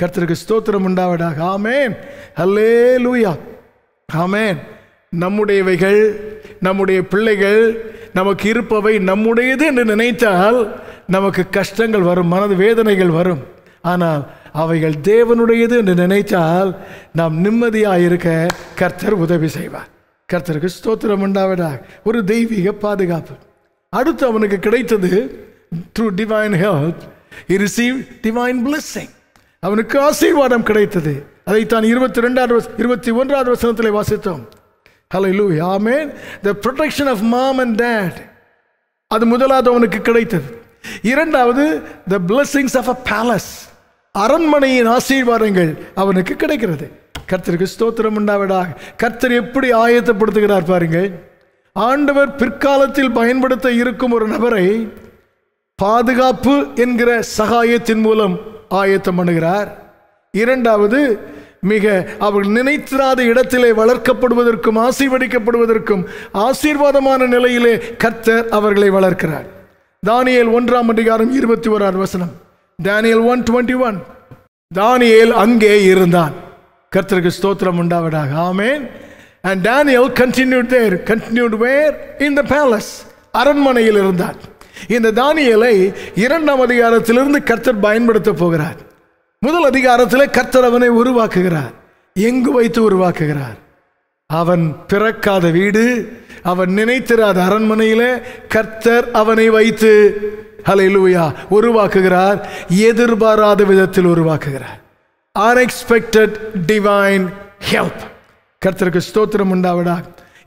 கர்த்தருக்கு ஸ்தோத்திரம் உண்டாவதாக ஆமேன் ஹல்லே லூயா ஆமேன் நம்முடையவைகள் நம்முடைய பிள்ளைகள் நமக்கு இருப்பவை நம்முடையது என்று நினைத்தால் நமக்கு கஷ்டங்கள் வரும் மனது வேதனைகள் வரும் ஆனால் அவைகள் தேவனுடையது என்று நினைத்தால் நாம் நிம்மதியாக இருக்க கர்த்தர் உதவி செய்வார் கர்த்தருக்கு ஸ்தோத்திரம் உண்டாவிடா ஒரு தெய்வீக பாதுகாப்பு அடுத்து அவனுக்கு கிடைத்தது through divine health he receive divine blessing அவனுக்கு ஆசீர்வாதம் கிடைத்தது அதைத்தான் இருபத்தி ரெண்டாவது இருபத்தி ஒன்றாவது வசனத்தில் வாசித்தோம் ஹலோ லூ ஆமேன் the protection of mom and dad அது முதலாவது அவனுக்கு கிடைத்தது இரண்டாவது the blessings of a palace அரண்மனையின் ஆசீர்வாதங்கள் அவனுக்கு கிடைக்கிறது கர்த்தருக்கு ஸ்தோத்திரம் உண்டாவிடா கர்த்தர் எப்படி ஆயத்தப்படுத்துகிறார் பாருங்கள் ஆண்டவர் பிற்காலத்தில் பயன்படுத்த இருக்கும் ஒரு நபரை பாதுகாப்பு என்கிற சகாயத்தின் மூலம் ஆயத்தம் பண்ணுகிறார் இரண்டாவது மிக அவர்கள் நினைத்திராத இடத்திலே வளர்க்கப்படுவதற்கும் ஆசிர்வடிக்கப்படுவதற்கும் ஆசீர்வாதமான நிலையிலே கர்த்தர் அவர்களை வளர்க்கிறார் தானியல் ஒன்றாம் அதிகாரம் இருபத்தி ஓராறு வசனம் டேனியல் ஒன் டுவெண்ட்டி ஒன் தானியல் அங்கே இருந்தான் கர்த்தருக்கு ஸ்தோத்திரம் உண்டாவிடாக ஆமேன் and Daniel continued there continued where in the palace அரண்மனையில் இருந்தான் இந்த தானியலை இரண்டாம் அதிகாரத்திலிருந்து கர்த்தர் பயன்படுத்த போகிறார் முதல் அதிகாரத்தில் கர்த்தர் அவனை உருவாக்குகிறார் எங்கு வைத்து உருவாக்குகிறார் அவன் பிறக்காத வீடு அவன் நினைத்திராத அரண்மனையிலே கர்த்தர் அவனை வைத்து ஹலையிலுயா உருவாக்குகிறார் எதிர்பாராத விதத்தில் உருவாக்குகிறார் அன்எக்ஸ்பெக்டட் டிவைன் ஹெல்ப் கர்த்தருக்கு ஸ்தோத்திரம் உண்டாவிடா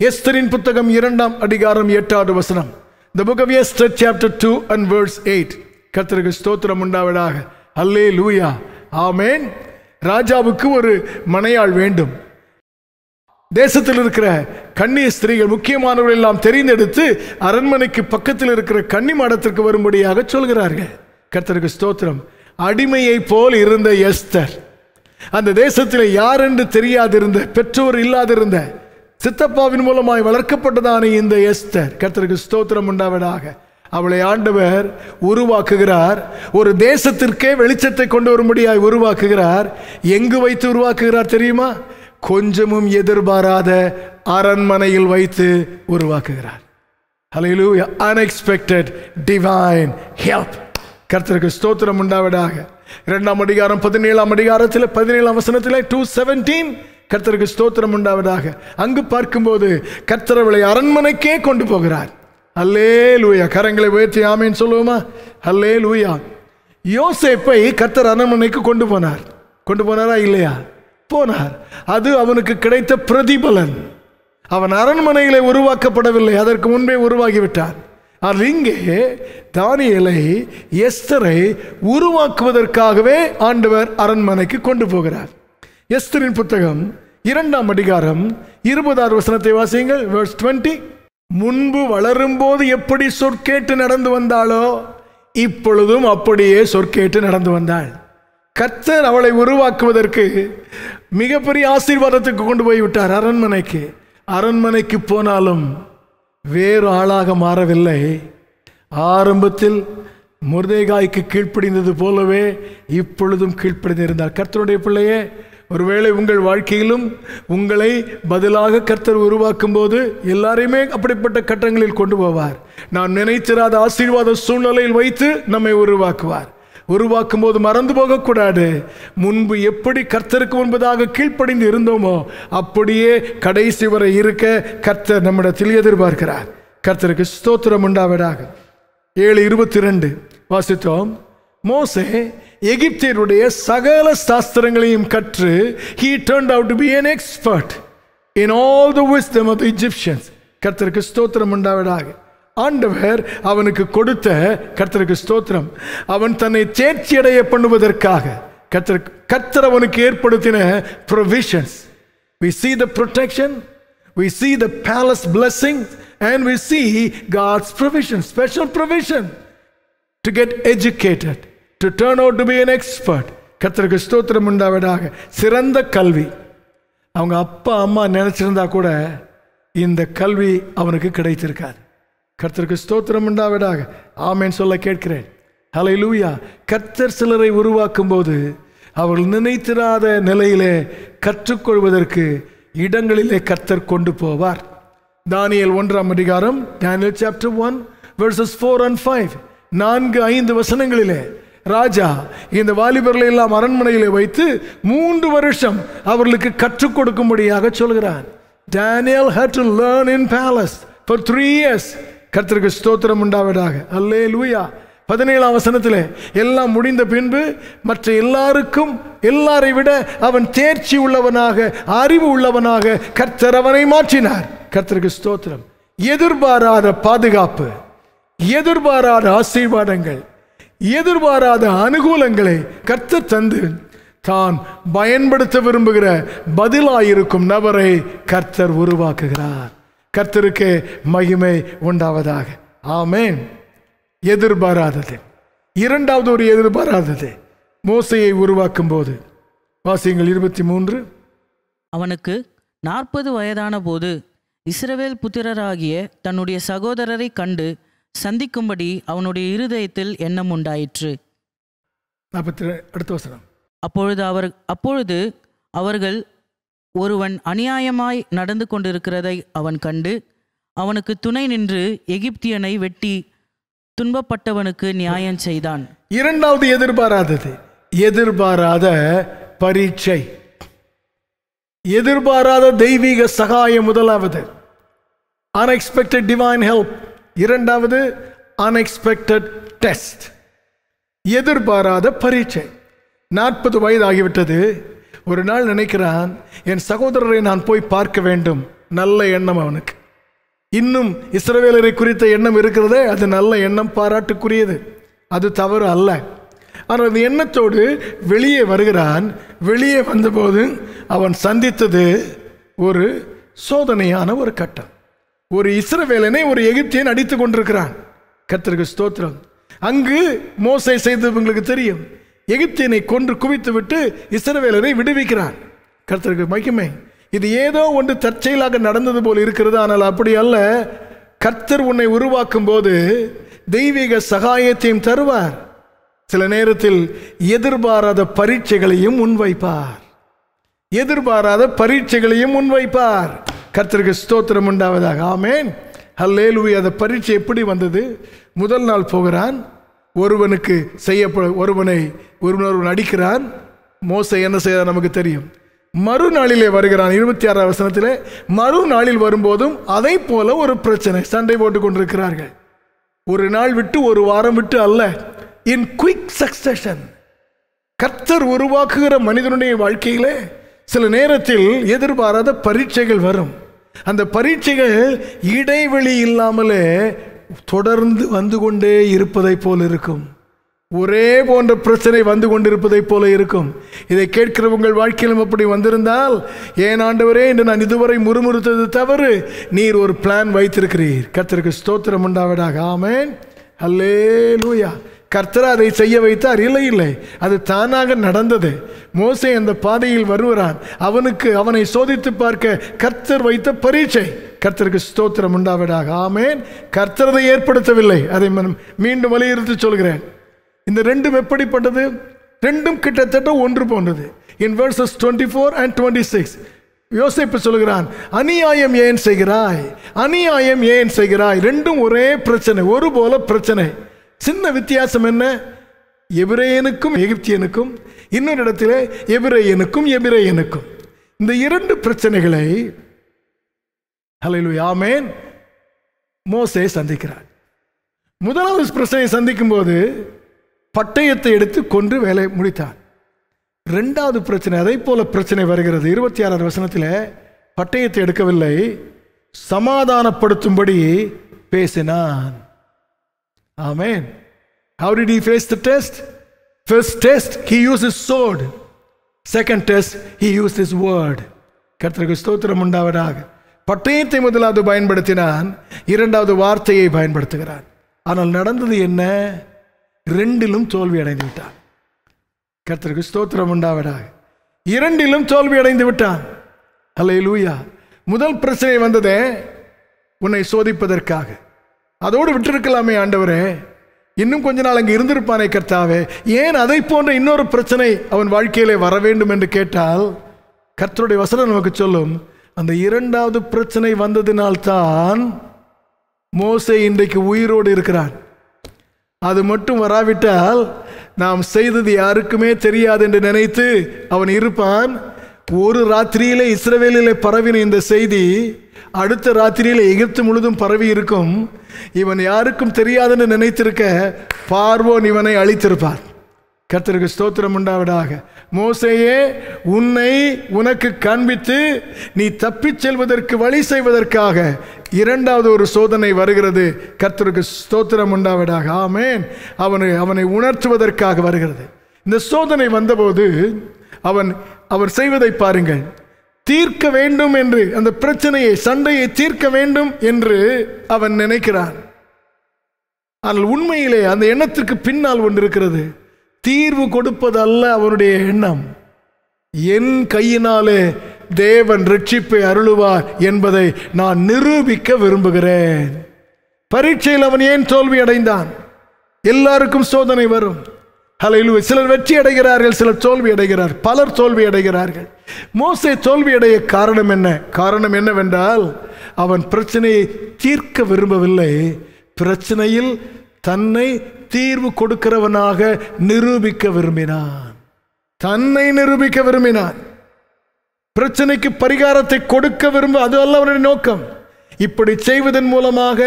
எஸ்தரின் புத்தகம் இரண்டாம் அதிகாரம் எட்டாவது வசனம் the book of Esther chapter two and verse eight கர்த்தருக்கு ஸ்தோத்திரம் உண்டாவிடாக அல்லே லூயா ஆமேன் ராஜாவுக்கு ஒரு மனையாள் வேண்டும் தேசத்தில் இருக்கிற கண்ணிய ஸ்திரீகள் முக்கியமானவர்கள் எல்லாம் தெரிந்தெடுத்து அரண்மனைக்கு பக்கத்தில் இருக்கிற கன்னி மாடத்திற்கு வரும்படியாக சொல்கிறார்கள் கர்த்தருக்கு ஸ்தோத்திரம் அடிமையை போல் இருந்த எஸ்தர் அந்த தேசத்தில் யார் என்று தெரியாதிருந்த பெற்றோர் இல்லாதிருந்த சித்தப்பாவின் மூலமாய் வளர்க்கப்பட்டதான இந்த எஸ்தர் கர்த்தருக்கு ஸ்தோத்திரம் உண்டாவதாக அவளை ஆண்டவர் உருவாக்குகிறார் ஒரு தேசத்திற்கே வெளிச்சத்தை கொண்டு வரும்படியாய் உருவாக்குகிறார் எங்கு வைத்து உருவாக்குகிறார் தெரியுமா கொஞ்சமும் எதிர்பாராத அரண்மனையில் வைத்து உருவாக்குகிறார் ஹலையிலூயா அன்எக்ஸ்பெக்டட் டிவைன் ஹெல்ப் கர்த்தருக்கு ஸ்தோத்திரம் உண்டாவிடாக இரண்டாம் அதிகாரம் பதினேழாம் அதிகாரத்தில் பதினேழாம் வசனத்தில் டூ செவன்டீன் கர்த்தருக்கு ஸ்தோத்திரம் உண்டாவதாக அங்கு பார்க்கும்போது கர்த்தரவளை அரண்மனைக்கே கொண்டு போகிறார் அல்லே லூயா கரங்களை உயர்த்தி ஆமேன்னு சொல்லுவோமா அல்லே லூயா யோசேப்பை கர்த்தர் அரண்மனைக்கு கொண்டு போனார் கொண்டு போனாரா இல்லையா போனார் அது அவனுக்கு கிடைத்த பிரதிபலன் அவன் அரண்மனைகளை உருவாக்கப்படவில்லை அதற்கு முன்பே உருவாகிவிட்டான் ஆனால் இங்கே தானியலை எஸ்தரை உருவாக்குவதற்காகவே ஆண்டவர் அரண்மனைக்கு கொண்டு போகிறார் எஸ்தரின் புத்தகம் இரண்டாம் அதிகாரம் இருபதாறு வசனத்தை வாசியுங்கள் வேர்ஸ் டுவெண்ட்டி முன்பு வளரும்போது எப்படி சொற்கேட்டு நடந்து வந்தாளோ இப்பொழுதும் அப்படியே சொற்கேட்டு நடந்து வந்தாள் கத்தர் அவளை உருவாக்குவதற்கு மிகப்பெரிய ஆசீர்வாதத்துக்கு கொண்டு போய் விட்டார் அரண்மனைக்கு அரண்மனைக்கு போனாலும் வேறு ஆளாக மாறவில்லை ஆரம்பத்தில் முருதேகாய்க்கு கீழ்ப்படிந்தது போலவே இப்பொழுதும் கீழ்ப்படிந்திருந்தார் கர்த்தருடைய பிள்ளையே ஒருவேளை உங்கள் வாழ்க்கையிலும் உங்களை பதிலாக கர்த்தர் உருவாக்கும் போது எல்லாரையுமே அப்படிப்பட்ட கட்டங்களில் கொண்டு போவார் நாம் நினைத்திராத ஆசீர்வாத சூழ்நிலையில் வைத்து நம்மை உருவாக்குவார் உருவாக்கும் போது மறந்து போகக்கூடாது முன்பு எப்படி கர்த்தருக்கு முன்பதாக கீழ்ப்படிந்து இருந்தோமோ அப்படியே கடைசி வரை இருக்க கர்த்தர் நம்மிடத்தில் எதிர்பார்க்கிறார் கர்த்தருக்கு ஸ்தோத்திரம் உண்டாவிடாக ஏழு இருபத்தி ரெண்டு வாசித்தோம் மோசே எகிப்தியருடைய சகல சாஸ்திரங்களையும் கற்று he turn out be an expert in all the wisdom of the Egyptians கர்த்தருக்கு ஸ்தோத்திரம் உண்டாவிடாக ஆண்டவர் அவனுக்கு கொடுத்த கர்த்தருக்கு ஸ்தோத்திரம் அவன் தன்னை தேர்ச்சியடைய பண்ணுவதற்காக கர்த்தர் கர்த்தர் அவனுக்கு ஏற்படுத்தின provisions we see the protection we see the palace blessing and we see God's provision special provision to get educated to turn out to be an expert கர்த்தருக்கு ஸ்தோத்திரம் உண்டாவிடாக சிறந்த கல்வி அவங்க அப்பா அம்மா நினச்சிருந்தா கூட இந்த கல்வி அவனுக்கு கிடைத்திருக்காது கர்த்தருக்கு ஸ்தோத்திரம் உண்டாவிடாக ஆமேன் சொல்ல கேட்கிறேன் ஹலை லூயா கர்த்தர் சிலரை உருவாக்கும் போது அவர்கள் நினைத்திராத நிலையிலே கற்றுக்கொள்வதற்கு இடங்களிலே கர்த்தர் கொண்டு போவார் தானியல் ஒன்றாம் அதிகாரம் Daniel chapter one verses four and five நான்கு ஐந்து வசனங்களிலே ராஜா இந்த வாலிபர்களை எல்லாம் அரண்மனையிலே வைத்து மூன்று வருஷம் அவர்களுக்கு கற்றுக் கொடுக்கும்படியாக சொல்கிறான் Daniel had to learn in palace for three years கர்த்தருக்கு ஸ்தோத்திரம் உண்டாவதாக அல்லே லூயா பதினேழாம் வசனத்தில் எல்லாம் முடிந்த பின்பு மற்ற எல்லாருக்கும் எல்லாரை விட அவன் தேர்ச்சி உள்ளவனாக அறிவு உள்ளவனாக கர்த்தர் அவனை மாற்றினார் கர்த்தருக்கு ஸ்தோத்திரம் எதிர்பாராத பாதுகாப்பு எதிர்பாராத ஆசீர்வாதங்கள் எதிர்பாராத அனுகூலங்களை கர்த்தர் தந்து தான் பயன்படுத்த விரும்புகிற பதிலாயிருக்கும் நபரை கர்த்தர் உருவாக்குகிறார் கர்த்தருக்கு மகிமை உண்டாவதாக ஆமேன் எதிர்பாராதது இரண்டாவது ஒரு எதிர்பாராதது மோசையை உருவாக்கும் போது வாசியங்கள் இருபத்தி மூன்று அவனுக்கு நாற்பது வயதான போது இஸ்ரவேல் புத்திரராகிய தன்னுடைய சகோதரரை கண்டு சந்திக்கும்படி அவனுடைய இருதயத்தில் எண்ணம் உண்டாயிற்று அடுத்த அப்பொழுது அவர் அப்பொழுது அவர்கள் ஒருவன் அநியாயமாய் நடந்து கொண்டிருக்கிறதை அவன் கண்டு அவனுக்கு துணை நின்று எகிப்தியனை வெட்டி துன்பப்பட்டவனுக்கு நியாயம் செய்தான் இரண்டாவது எதிர்பாராதது எதிர்பாராத பரீட்சை எதிர்பாராத தெய்வீக சகாயம் முதலாவது அன்எக்ஸ்பெக்டட் டிவைன் ஹெல்ப் இரண்டாவது அன்எக்ஸ்பெக்டட் டெஸ்ட் எதிர்பாராத பரீட்சை நாற்பது வயது ஆகிவிட்டது ஒரு நாள் நினைக்கிறான் என் சகோதரரை நான் போய் பார்க்க வேண்டும் நல்ல எண்ணம் அவனுக்கு இன்னும் இஸ்ரவேலரை குறித்த எண்ணம் இருக்கிறதே அது நல்ல எண்ணம் பாராட்டுக்குரியது அது தவறு அல்ல ஆனால் அந்த எண்ணத்தோடு வெளியே வருகிறான் வெளியே வந்தபோது அவன் சந்தித்தது ஒரு சோதனையான ஒரு கட்டம் ஒரு இஸ்ரவேலனை ஒரு எகிப்தியன் அடித்து கொண்டிருக்கிறான் கத்திரிக்கு ஸ்தோத்திரம் அங்கு மோசை செய்தது உங்களுக்கு தெரியும் எகிப்தியனை கொன்று குவித்துவிட்டு இசரவேலரை விடுவிக்கிறார் கர்த்தருக்கு மகிமை இது ஏதோ ஒன்று தற்செயலாக நடந்தது போல் இருக்கிறது ஆனால் அப்படி அல்ல கர்த்தர் உன்னை உருவாக்கும் போது தெய்வீக சகாயத்தையும் தருவார் சில நேரத்தில் எதிர்பாராத பரீட்சைகளையும் முன்வைப்பார் எதிர்பாராத பரீட்சைகளையும் முன்வைப்பார் கர்த்தருக்கு ஸ்தோத்திரம் உண்டாவதாக ஆமேன் ஹல்லேலுவி அந்த பரீட்சை எப்படி வந்தது முதல் நாள் போகிறான் ஒருவனுக்கு செய்யப்ப ஒருவனை ஒருவன் நடிக்கிறான் மோசை என்ன செய்ய நமக்கு தெரியும் மறுநாளிலே வருகிறான் இருபத்தி ஆறாம் வசனத்தில் மறுநாளில் வரும்போதும் அதை போல ஒரு பிரச்சனை சண்டை போட்டு கொண்டிருக்கிறார்கள் ஒரு நாள் விட்டு ஒரு வாரம் விட்டு அல்ல இன் குயிக் சக்சஷன் கர்த்தர் உருவாக்குகிற மனிதனுடைய வாழ்க்கையிலே சில நேரத்தில் எதிர்பாராத பரீட்சைகள் வரும் அந்த பரீட்சைகள் இடைவெளி இல்லாமலே தொடர்ந்து வந்து கொண்டே இருப்பதைப் போல் இருக்கும் ஒரே போன்ற பிரச்சனை வந்து கொண்டிருப்பதைப் போல இருக்கும் இதை கேட்கிற உங்கள் வாழ்க்கையிலும் அப்படி வந்திருந்தால் ஏன் ஆண்டவரே என்று நான் இதுவரை முறுமுறுத்தது தவறு நீர் ஒரு பிளான் வைத்திருக்கிறீர் கர்த்தருக்கு ஸ்தோத்திரம் உண்டாவிடாக ஆமேன் அல்லே லூயா கர்த்தர் அதை செய்ய வைத்தார் இல்லை இல்லை அது தானாக நடந்தது மோசை அந்த பாதையில் வருகிறான் அவனுக்கு அவனை சோதித்து பார்க்க கர்த்தர் வைத்த பரீட்சை கர்த்தருக்கு ஸ்தோத்திரம் உண்டாவிடாக ஆமேன் கர்த்தரதை ஏற்படுத்தவில்லை அதை மீண்டும் வலியுறுத்தி சொல்கிறேன் இந்த ரெண்டும் எப்படிப்பட்டது ரெண்டும் கிட்டத்தட்ட ஒன்று போன்றது in verses twenty four and twenty six யோசிப்பு சொல்கிறான் அநியாயம் ஏன் செய்கிறாய் அநியாயம் ஏன் செய்கிறாய் ரெண்டும் ஒரே பிரச்சனை ஒரு போல பிரச்சனை சின்ன வித்தியாசம் என்ன எபிரேயனுக்கும் எகிப்தியனுக்கும் இன்னொரு இடத்துல எபிரேயனுக்கும் எபிரேயனுக்கும் இந்த இரண்டு பிரச்சனைகளை ஹலோ ஹலையிலுயாமேன் மோசையை சந்திக்கிறார் முதலாவது பிரச்சனையை சந்திக்கும் போது பட்டயத்தை எடுத்து கொன்று வேலை முடித்தார் ரெண்டாவது பிரச்சனை அதே போல பிரச்சனை வருகிறது இருபத்தி ஆறாவது வசனத்தில் பட்டயத்தை எடுக்கவில்லை சமாதானப்படுத்தும்படி பேசினான் ஆமேன் how did he face the test? First test, he used his sword. Second test, he used his word. கர்த்தருக்கு ஸ்தோத்திரம் உண்டாவதாக பட்டயத்தை முதலாவது பயன்படுத்தினான் இரண்டாவது வார்த்தையை பயன்படுத்துகிறான் ஆனால் நடந்தது என்ன ரெண்டிலும் தோல்வி அடைந்து விட்டான் கர்த்தருக்கு ஸ்தோத்திரம் உண்டாவிடாக இரண்டிலும் தோல்வி அடைந்து விட்டான் அல்ல லூயா முதல் பிரச்சனை வந்ததே உன்னை சோதிப்பதற்காக அதோடு விட்டிருக்கலாமே ஆண்டவரே இன்னும் கொஞ்ச நாள் அங்கே இருந்திருப்பானே கர்த்தாவே ஏன் அதை போன்ற இன்னொரு பிரச்சனை அவன் வாழ்க்கையிலே வர வேண்டும் என்று கேட்டால் கர்த்தருடைய வசனம் நமக்கு சொல்லும் அந்த இரண்டாவது பிரச்சனை வந்ததினால்தான் மோசை இன்றைக்கு உயிரோடு இருக்கிறான் அது மட்டும் வராவிட்டால் நாம் செய்தது யாருக்குமே தெரியாது என்று நினைத்து அவன் இருப்பான் ஒரு ராத்திரியிலே இஸ்ரவேலிலே பரவின இந்த செய்தி அடுத்த ராத்திரியில் எகிப்து முழுதும் பரவி இருக்கும் இவன் யாருக்கும் தெரியாதுன்னு நினைத்திருக்க பார்வோன் இவனை அழித்திருப்பான் கர்த்தருக்கு ஸ்தோத்திரம் உண்டாவிடாக மோசையே உன்னை உனக்கு காண்பித்து நீ தப்பிச் செல்வதற்கு வழி செய்வதற்காக இரண்டாவது ஒரு சோதனை வருகிறது கர்த்தருக்கு ஸ்தோத்திரம் உண்டாவிடாக ஆமேன் அவனை அவனை உணர்த்துவதற்காக வருகிறது இந்த சோதனை வந்தபோது அவன் அவர் செய்வதை பாருங்கள் தீர்க்க வேண்டும் என்று அந்த பிரச்சனையை சண்டையை தீர்க்க வேண்டும் என்று அவன் நினைக்கிறான் ஆனால் உண்மையிலே அந்த எண்ணத்துக்கு பின்னால் ஒன்று இருக்கிறது தீர்வு கொடுப்பது அல்ல அவருடைய எண்ணம் என் கையினாலே தேவன் ரட்சிப்பை அருளுவார் என்பதை நான் நிரூபிக்க விரும்புகிறேன் பரீட்சையில் அவன் ஏன் தோல்வி அடைந்தான் எல்லாருக்கும் சோதனை வரும் ஹலையிலு சிலர் வெற்றி அடைகிறார்கள் சிலர் தோல்வி அடைகிறார் பலர் தோல்வி அடைகிறார்கள் மோசை தோல்வி அடைய காரணம் என்ன காரணம் என்னவென்றால் அவன் பிரச்சனையை தீர்க்க விரும்பவில்லை பிரச்சனையில் தன்னை தீர்வு கொடுக்கிறவனாக நிரூபிக்க விரும்பினான் தன்னை நிரூபிக்க விரும்பினான் பிரச்சனைக்கு பரிகாரத்தை கொடுக்க விரும்ப அது அல்ல அவனுடைய நோக்கம் இப்படி செய்வதன் மூலமாக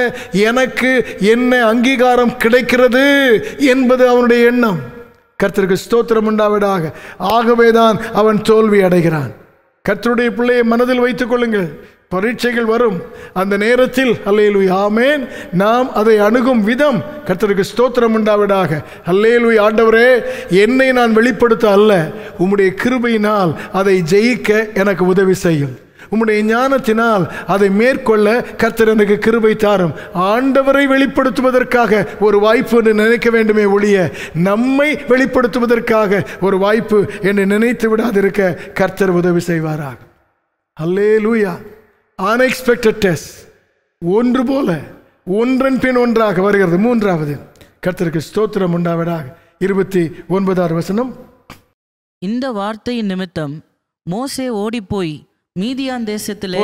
எனக்கு என்ன அங்கீகாரம் கிடைக்கிறது என்பது அவனுடைய எண்ணம் கர்த்தருக்கு ஸ்தோத்திரம் உண்டாவிடாக ஆகவேதான் அவன் தோல்வி அடைகிறான் கர்த்தருடைய பிள்ளையை மனதில் வைத்துக் கொள்ளுங்கள் பரீட்சைகள் வரும் அந்த நேரத்தில் அல்லேலு ஆமேன் நாம் அதை அணுகும் விதம் கர்த்தருக்கு ஸ்தோத்திரம் உண்டாவிடாக அல்லேலு ஆண்டவரே என்னை நான் வெளிப்படுத்த அல்ல உம்முடைய கிருபையினால் அதை ஜெயிக்க எனக்கு உதவி செய்யும் உம்முடைய ஞானத்தினால் அதை மேற்கொள்ள கர்த்தர் எனக்கு கிருபை தாரும் ஆண்டவரை வெளிப்படுத்துவதற்காக ஒரு வாய்ப்பு என்று நினைக்க வேண்டுமே ஒழிய நம்மை வெளிப்படுத்துவதற்காக ஒரு வாய்ப்பு என்று நினைத்து விடாதிருக்க கர்த்தர் உதவி செய்வாராக அல்லே லூயா அன்எக்ஸ்பெக்டட் டெஸ்ட் ஒன்று போல ஒன்றன் பின் ஒன்றாக வருகிறது மூன்றாவது கர்த்தருக்கு ஸ்தோத்திரம் உண்டாவிடாக இருபத்தி ஒன்பதாவது வசனம் இந்த வார்த்தையின் நிமித்தம் மோசே ஓடி போய் மீதியான் தேசத்தில்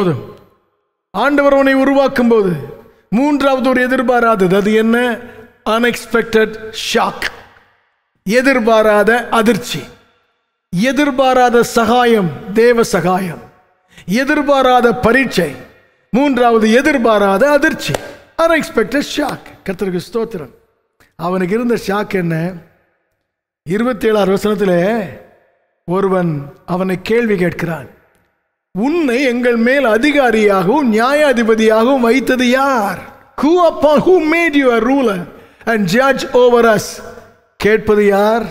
ஆண்டவர் உனை உருவாக்கும் போது மூன்றாவது ஒரு எதிர்பாராதது அது என்ன அன்எக்ஸ்பெக்டட் ஷாக் எதிர்பாராத அதிர்ச்சி எதிர்பாராத சகாயம் தேவ சகாயம் எதிர்பாராத பரீட்சை மூன்றாவது எதிர்பாராத அதிர்ச்சி அன்எக்ஸ்பெக்டட் ஷாக் கத்திரிக்கு ஸ்தோத்திரம் அவனுக்கு இருந்த ஷாக் என்ன இருபத்தி ஏழாறு வசனத்தில் ஒருவன் அவனை கேள்வி கேட்கிறான் உன்னை எங்கள் மேல் அதிகாரியாகவும் நியாயாதிபதியாகவும் வைத்தது யார் ரூலர் அண்ட் ஓவர் அஸ் கேட்பது யார்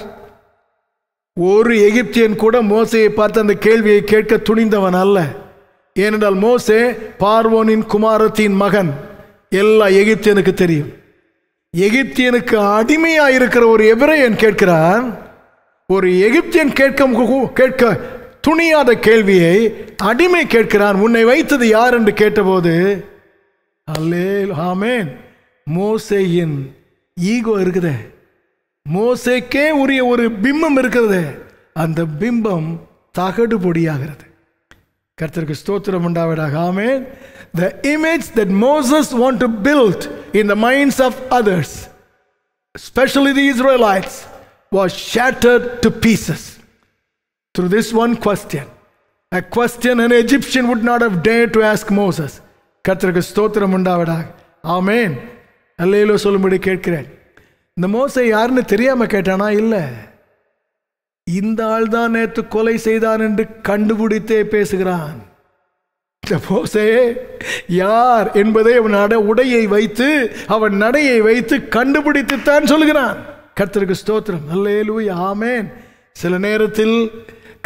ஒரு எகிப்தியன் கூட மோசையை பார்த்து அந்த கேள்வியை கேட்க துணிந்தவன் அல்ல ஏனென்றால் மோசே பார்வோனின் குமாரத்தின் மகன் எல்லா எகிப்தியனுக்கு தெரியும் எகிப்தியனுக்கு அடிமையாக இருக்கிற ஒரு என் கேட்கிறான் ஒரு எகிப்தியன் கேட்க கேட்க துணியாத கேள்வியை அடிமை கேட்கிறான் உன்னை வைத்தது யார் என்று கேட்டபோது அல்லே ஹாமேன் மோசையின் ஈகோ இருக்குதே மோசேக்கே உரிய ஒரு பிம்பம் இருக்கிறது அந்த பிம்பம் தகடு பொடியாகிறது கர்த்தருக்கு ஸ்தோத்திரம் உண்டாவதாக ஆமேன் the image that Moses want to build in the minds of others especially the Israelites, was shattered to pieces through this one question. A question an Egyptian would not have dared to ask Moses. கர்த்தருக்கு ஸ்தோத்திரம் உண்டாவதாக ஆமேன் அல்லையிலோ சொல்லும்படி கேட்கிறேன் இந்த மோசை யாருன்னு தெரியாமல் கேட்டானா இல்லை இந்த ஆள் தான் நேற்று கொலை செய்தான் என்று கண்டுபிடித்தே பேசுகிறான் போசே யார் என்பதை அவன் அட உடையை வைத்து அவன் நடையை வைத்து கண்டுபிடித்துத்தான் சொல்கிறான் கர்த்தருக்கு ஸ்தோத்திரம் நல்லேலு ஆமேன் சில நேரத்தில்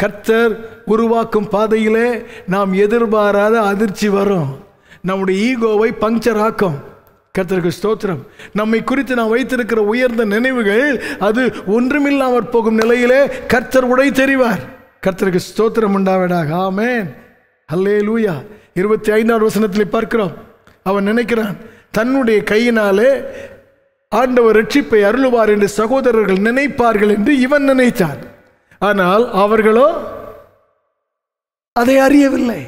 கர்த்தர் உருவாக்கும் பாதையிலே நாம் எதிர்பாராத அதிர்ச்சி வரும் நம்முடைய ஈகோவை பங்கச்சர் ஆக்கும் கர்த்தருக்கு ஸ்தோத்திரம் நம்மை குறித்து நான் வைத்திருக்கிற உயர்ந்த நினைவுகள் அது ஒன்றுமில்லாமற் போகும் நிலையிலே கர்த்தர் உடை தெரிவார் கர்த்தருக்கு ஸ்தோத்திரம் உண்டாவிடாக ஆமேன் அல்லே லூயா இருபத்தி ஐந்தாவது வசனத்தில் பார்க்கிறோம் அவன் நினைக்கிறான் தன்னுடைய கையினாலே ஆண்டவர் ரட்சிப்பை அருளுவார் என்று சகோதரர்கள் நினைப்பார்கள் என்று இவன் நினைத்தான் ஆனால் அவர்களோ அதை அறியவில்லை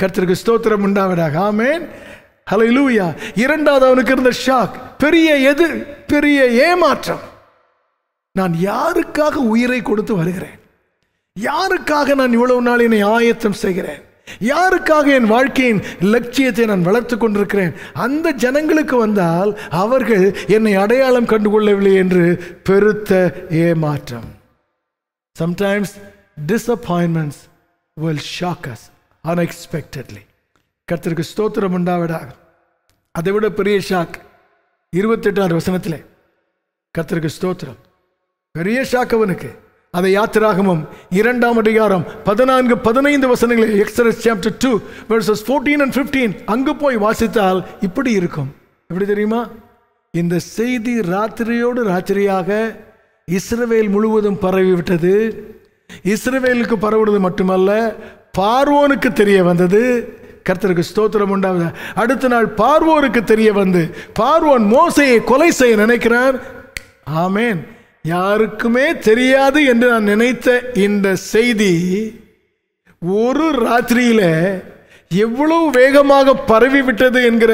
கர்த்தருக்கு ஸ்தோத்திரம் உண்டாவிடாக ஆமேன் ஹலோ லூயா இரண்டாவது அவனுக்கு இருந்த ஷாக் பெரிய எது பெரிய ஏமாற்றம் நான் யாருக்காக உயிரை கொடுத்து வருகிறேன் யாருக்காக நான் இவ்வளவு நாள் என்னை ஆயத்தம் செய்கிறேன் யாருக்காக என் வாழ்க்கையின் லட்சியத்தை நான் வளர்த்து கொண்டிருக்கிறேன் அந்த ஜனங்களுக்கு வந்தால் அவர்கள் என்னை அடையாளம் கண்டுகொள்ளவில்லை என்று பெருத்த ஏமாற்றம் sometimes disappointments will shock us unexpectedly கர்த்தருக்கு ஸ்தோத்திரம் உண்டாவிடா அதை விட பெரிய ஷாக் இருபத்தெட்டாவது வசனத்தில் கர்த்தருக்கு ஸ்தோத்திரம் பெரிய ஷாக் அவனுக்கு அதை யாத்திராகமும் இரண்டாம் அதிகாரம் பதினான்கு பதினைந்து வசனங்களில் Exodus chapter two verses fourteen and fifteen அங்கு போய் வாசித்தால் இப்படி இருக்கும் எப்படி தெரியுமா இந்த செய்தி ராத்திரியோடு ராத்திரியாக இஸ்ரவேல் முழுவதும் பரவிவிட்டது இஸ்ரவேலுக்கு பரவுவது மட்டுமல்ல பார்வோனுக்கு தெரிய வந்தது கர்த்தருக்கு ஸ்தோத்திரம் உண்டாவது அடுத்த நாள் பார்வோருக்கு தெரிய வந்து பார்வோன் மோசையை கொலை செய்ய நினைக்கிறார் ஆமேன் யாருக்குமே தெரியாது என்று நான் நினைத்த இந்த செய்தி ஒரு ராத்திரியில் எவ்வளவு வேகமாக பரவி விட்டது என்கிற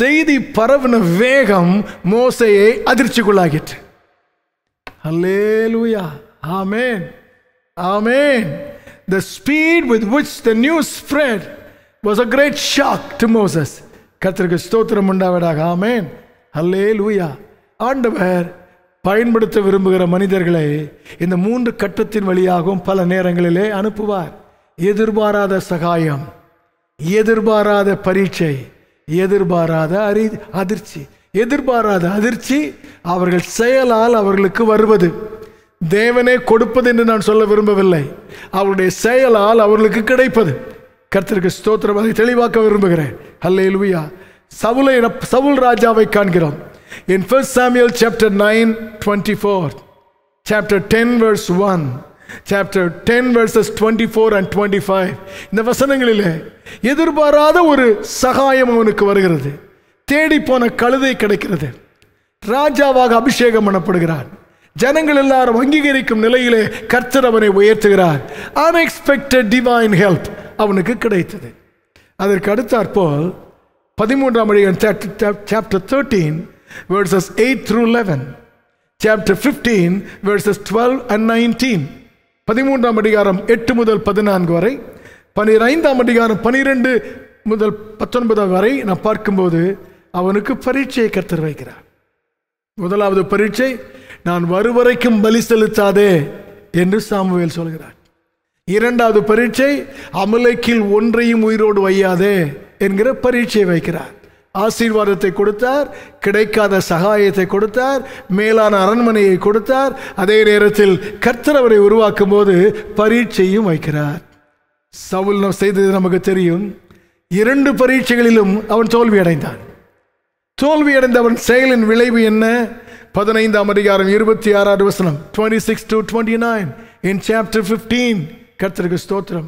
செய்தி பரவின வேகம் மோசையை அதிர்ச்சிக்குள்ளாகிட்டு அல்லேலூயா ஆமேன் ஆமேன் the speed with which the news spread was a great shock to Moses கத்திரிக்கு ஸ்தோத்திரம் உண்டாவதாக ஆமேன் அல்லே லூயா ஆண்டவர் பயன்படுத்த விரும்புகிற மனிதர்களை இந்த மூன்று கட்டத்தின் வழியாகவும் பல நேரங்களிலே அனுப்புவார் எதிர்பாராத சகாயம் எதிர்பாராத பரீட்சை எதிர்பாராத அறி அதிர்ச்சி எதிர்பாராத அதிர்ச்சி அவர்கள் செயலால் அவர்களுக்கு வருவது தேவனே கொடுப்பது என்று நான் சொல்ல விரும்பவில்லை அவருடைய செயலால் அவர்களுக்கு கிடைப்பது கர்த்தருக்கு ஸ்தோத்திரம் அதை தெளிவாக்க விரும்புகிறேன் அல்ல இலுவியா சவுலை சவுல் ராஜாவை காண்கிறோம் in first Samuel chapter nine twenty four chapter ten verse one chapter ten verses twenty four and twenty five இந்த வசனங்களில் எதிர்பாராத ஒரு சகாயம் அவனுக்கு வருகிறது தேடி போன கழுதை கிடைக்கிறது ராஜாவாக அபிஷேகம் பண்ணப்படுகிறான் ஜனங்கள் எல்லாரும் அங்கீகரிக்கும் நிலையிலே கர்த்தர் அவனை உயர்த்துகிறார் அன்எக்ஸ்பெக்டட் டிவைன் ஹெல்ப் அவனுக்கு கிடைத்தது அதற்கு அடுத்தாற்போல் பதிமூன்றாம் அடிகன் chapter thirteen verses eight through eleven chapter fifteen verses twelve and nineteen பதிமூன்றாம் அடிகாரம் எட்டு முதல் பதினான்கு வரை பனிரைந்தாம் அடிகாரம் பனிரெண்டு முதல் பத்தொன்பதாம் வரை நான் பார்க்கும்போது அவனுக்கு பரீட்சையை கத்தர் வைக்கிறார் முதலாவது பரீட்சை நான் வருவரைக்கும் பலி செலுத்தாதே என்று சாமுவேல் சொல்கிறார் இரண்டாவது பரீட்சை அமலைக்கில் ஒன்றையும் உயிரோடு வையாதே என்கிற பரீட்சையை வைக்கிறார் ஆசீர்வாதத்தை கொடுத்தார் கிடைக்காத சகாயத்தை கொடுத்தார் மேலான அரண்மனையை கொடுத்தார் அதே நேரத்தில் கர்த்தரவரை உருவாக்கும் போது பரீட்சையும் வைக்கிறார் சவுல் செய்தது நமக்கு தெரியும் இரண்டு பரீட்சைகளிலும் அவன் தோல்வி அடைந்தான் தோல்வி அடைந்தவன் செயலின் விளைவு என்ன பதினைந்தாம் அதிகாரம் இருபத்தி ஆறாவது வசனம் twenty six to twenty nine in chapter fifteen கர்த்தருக்கு ஸ்தோத்திரம்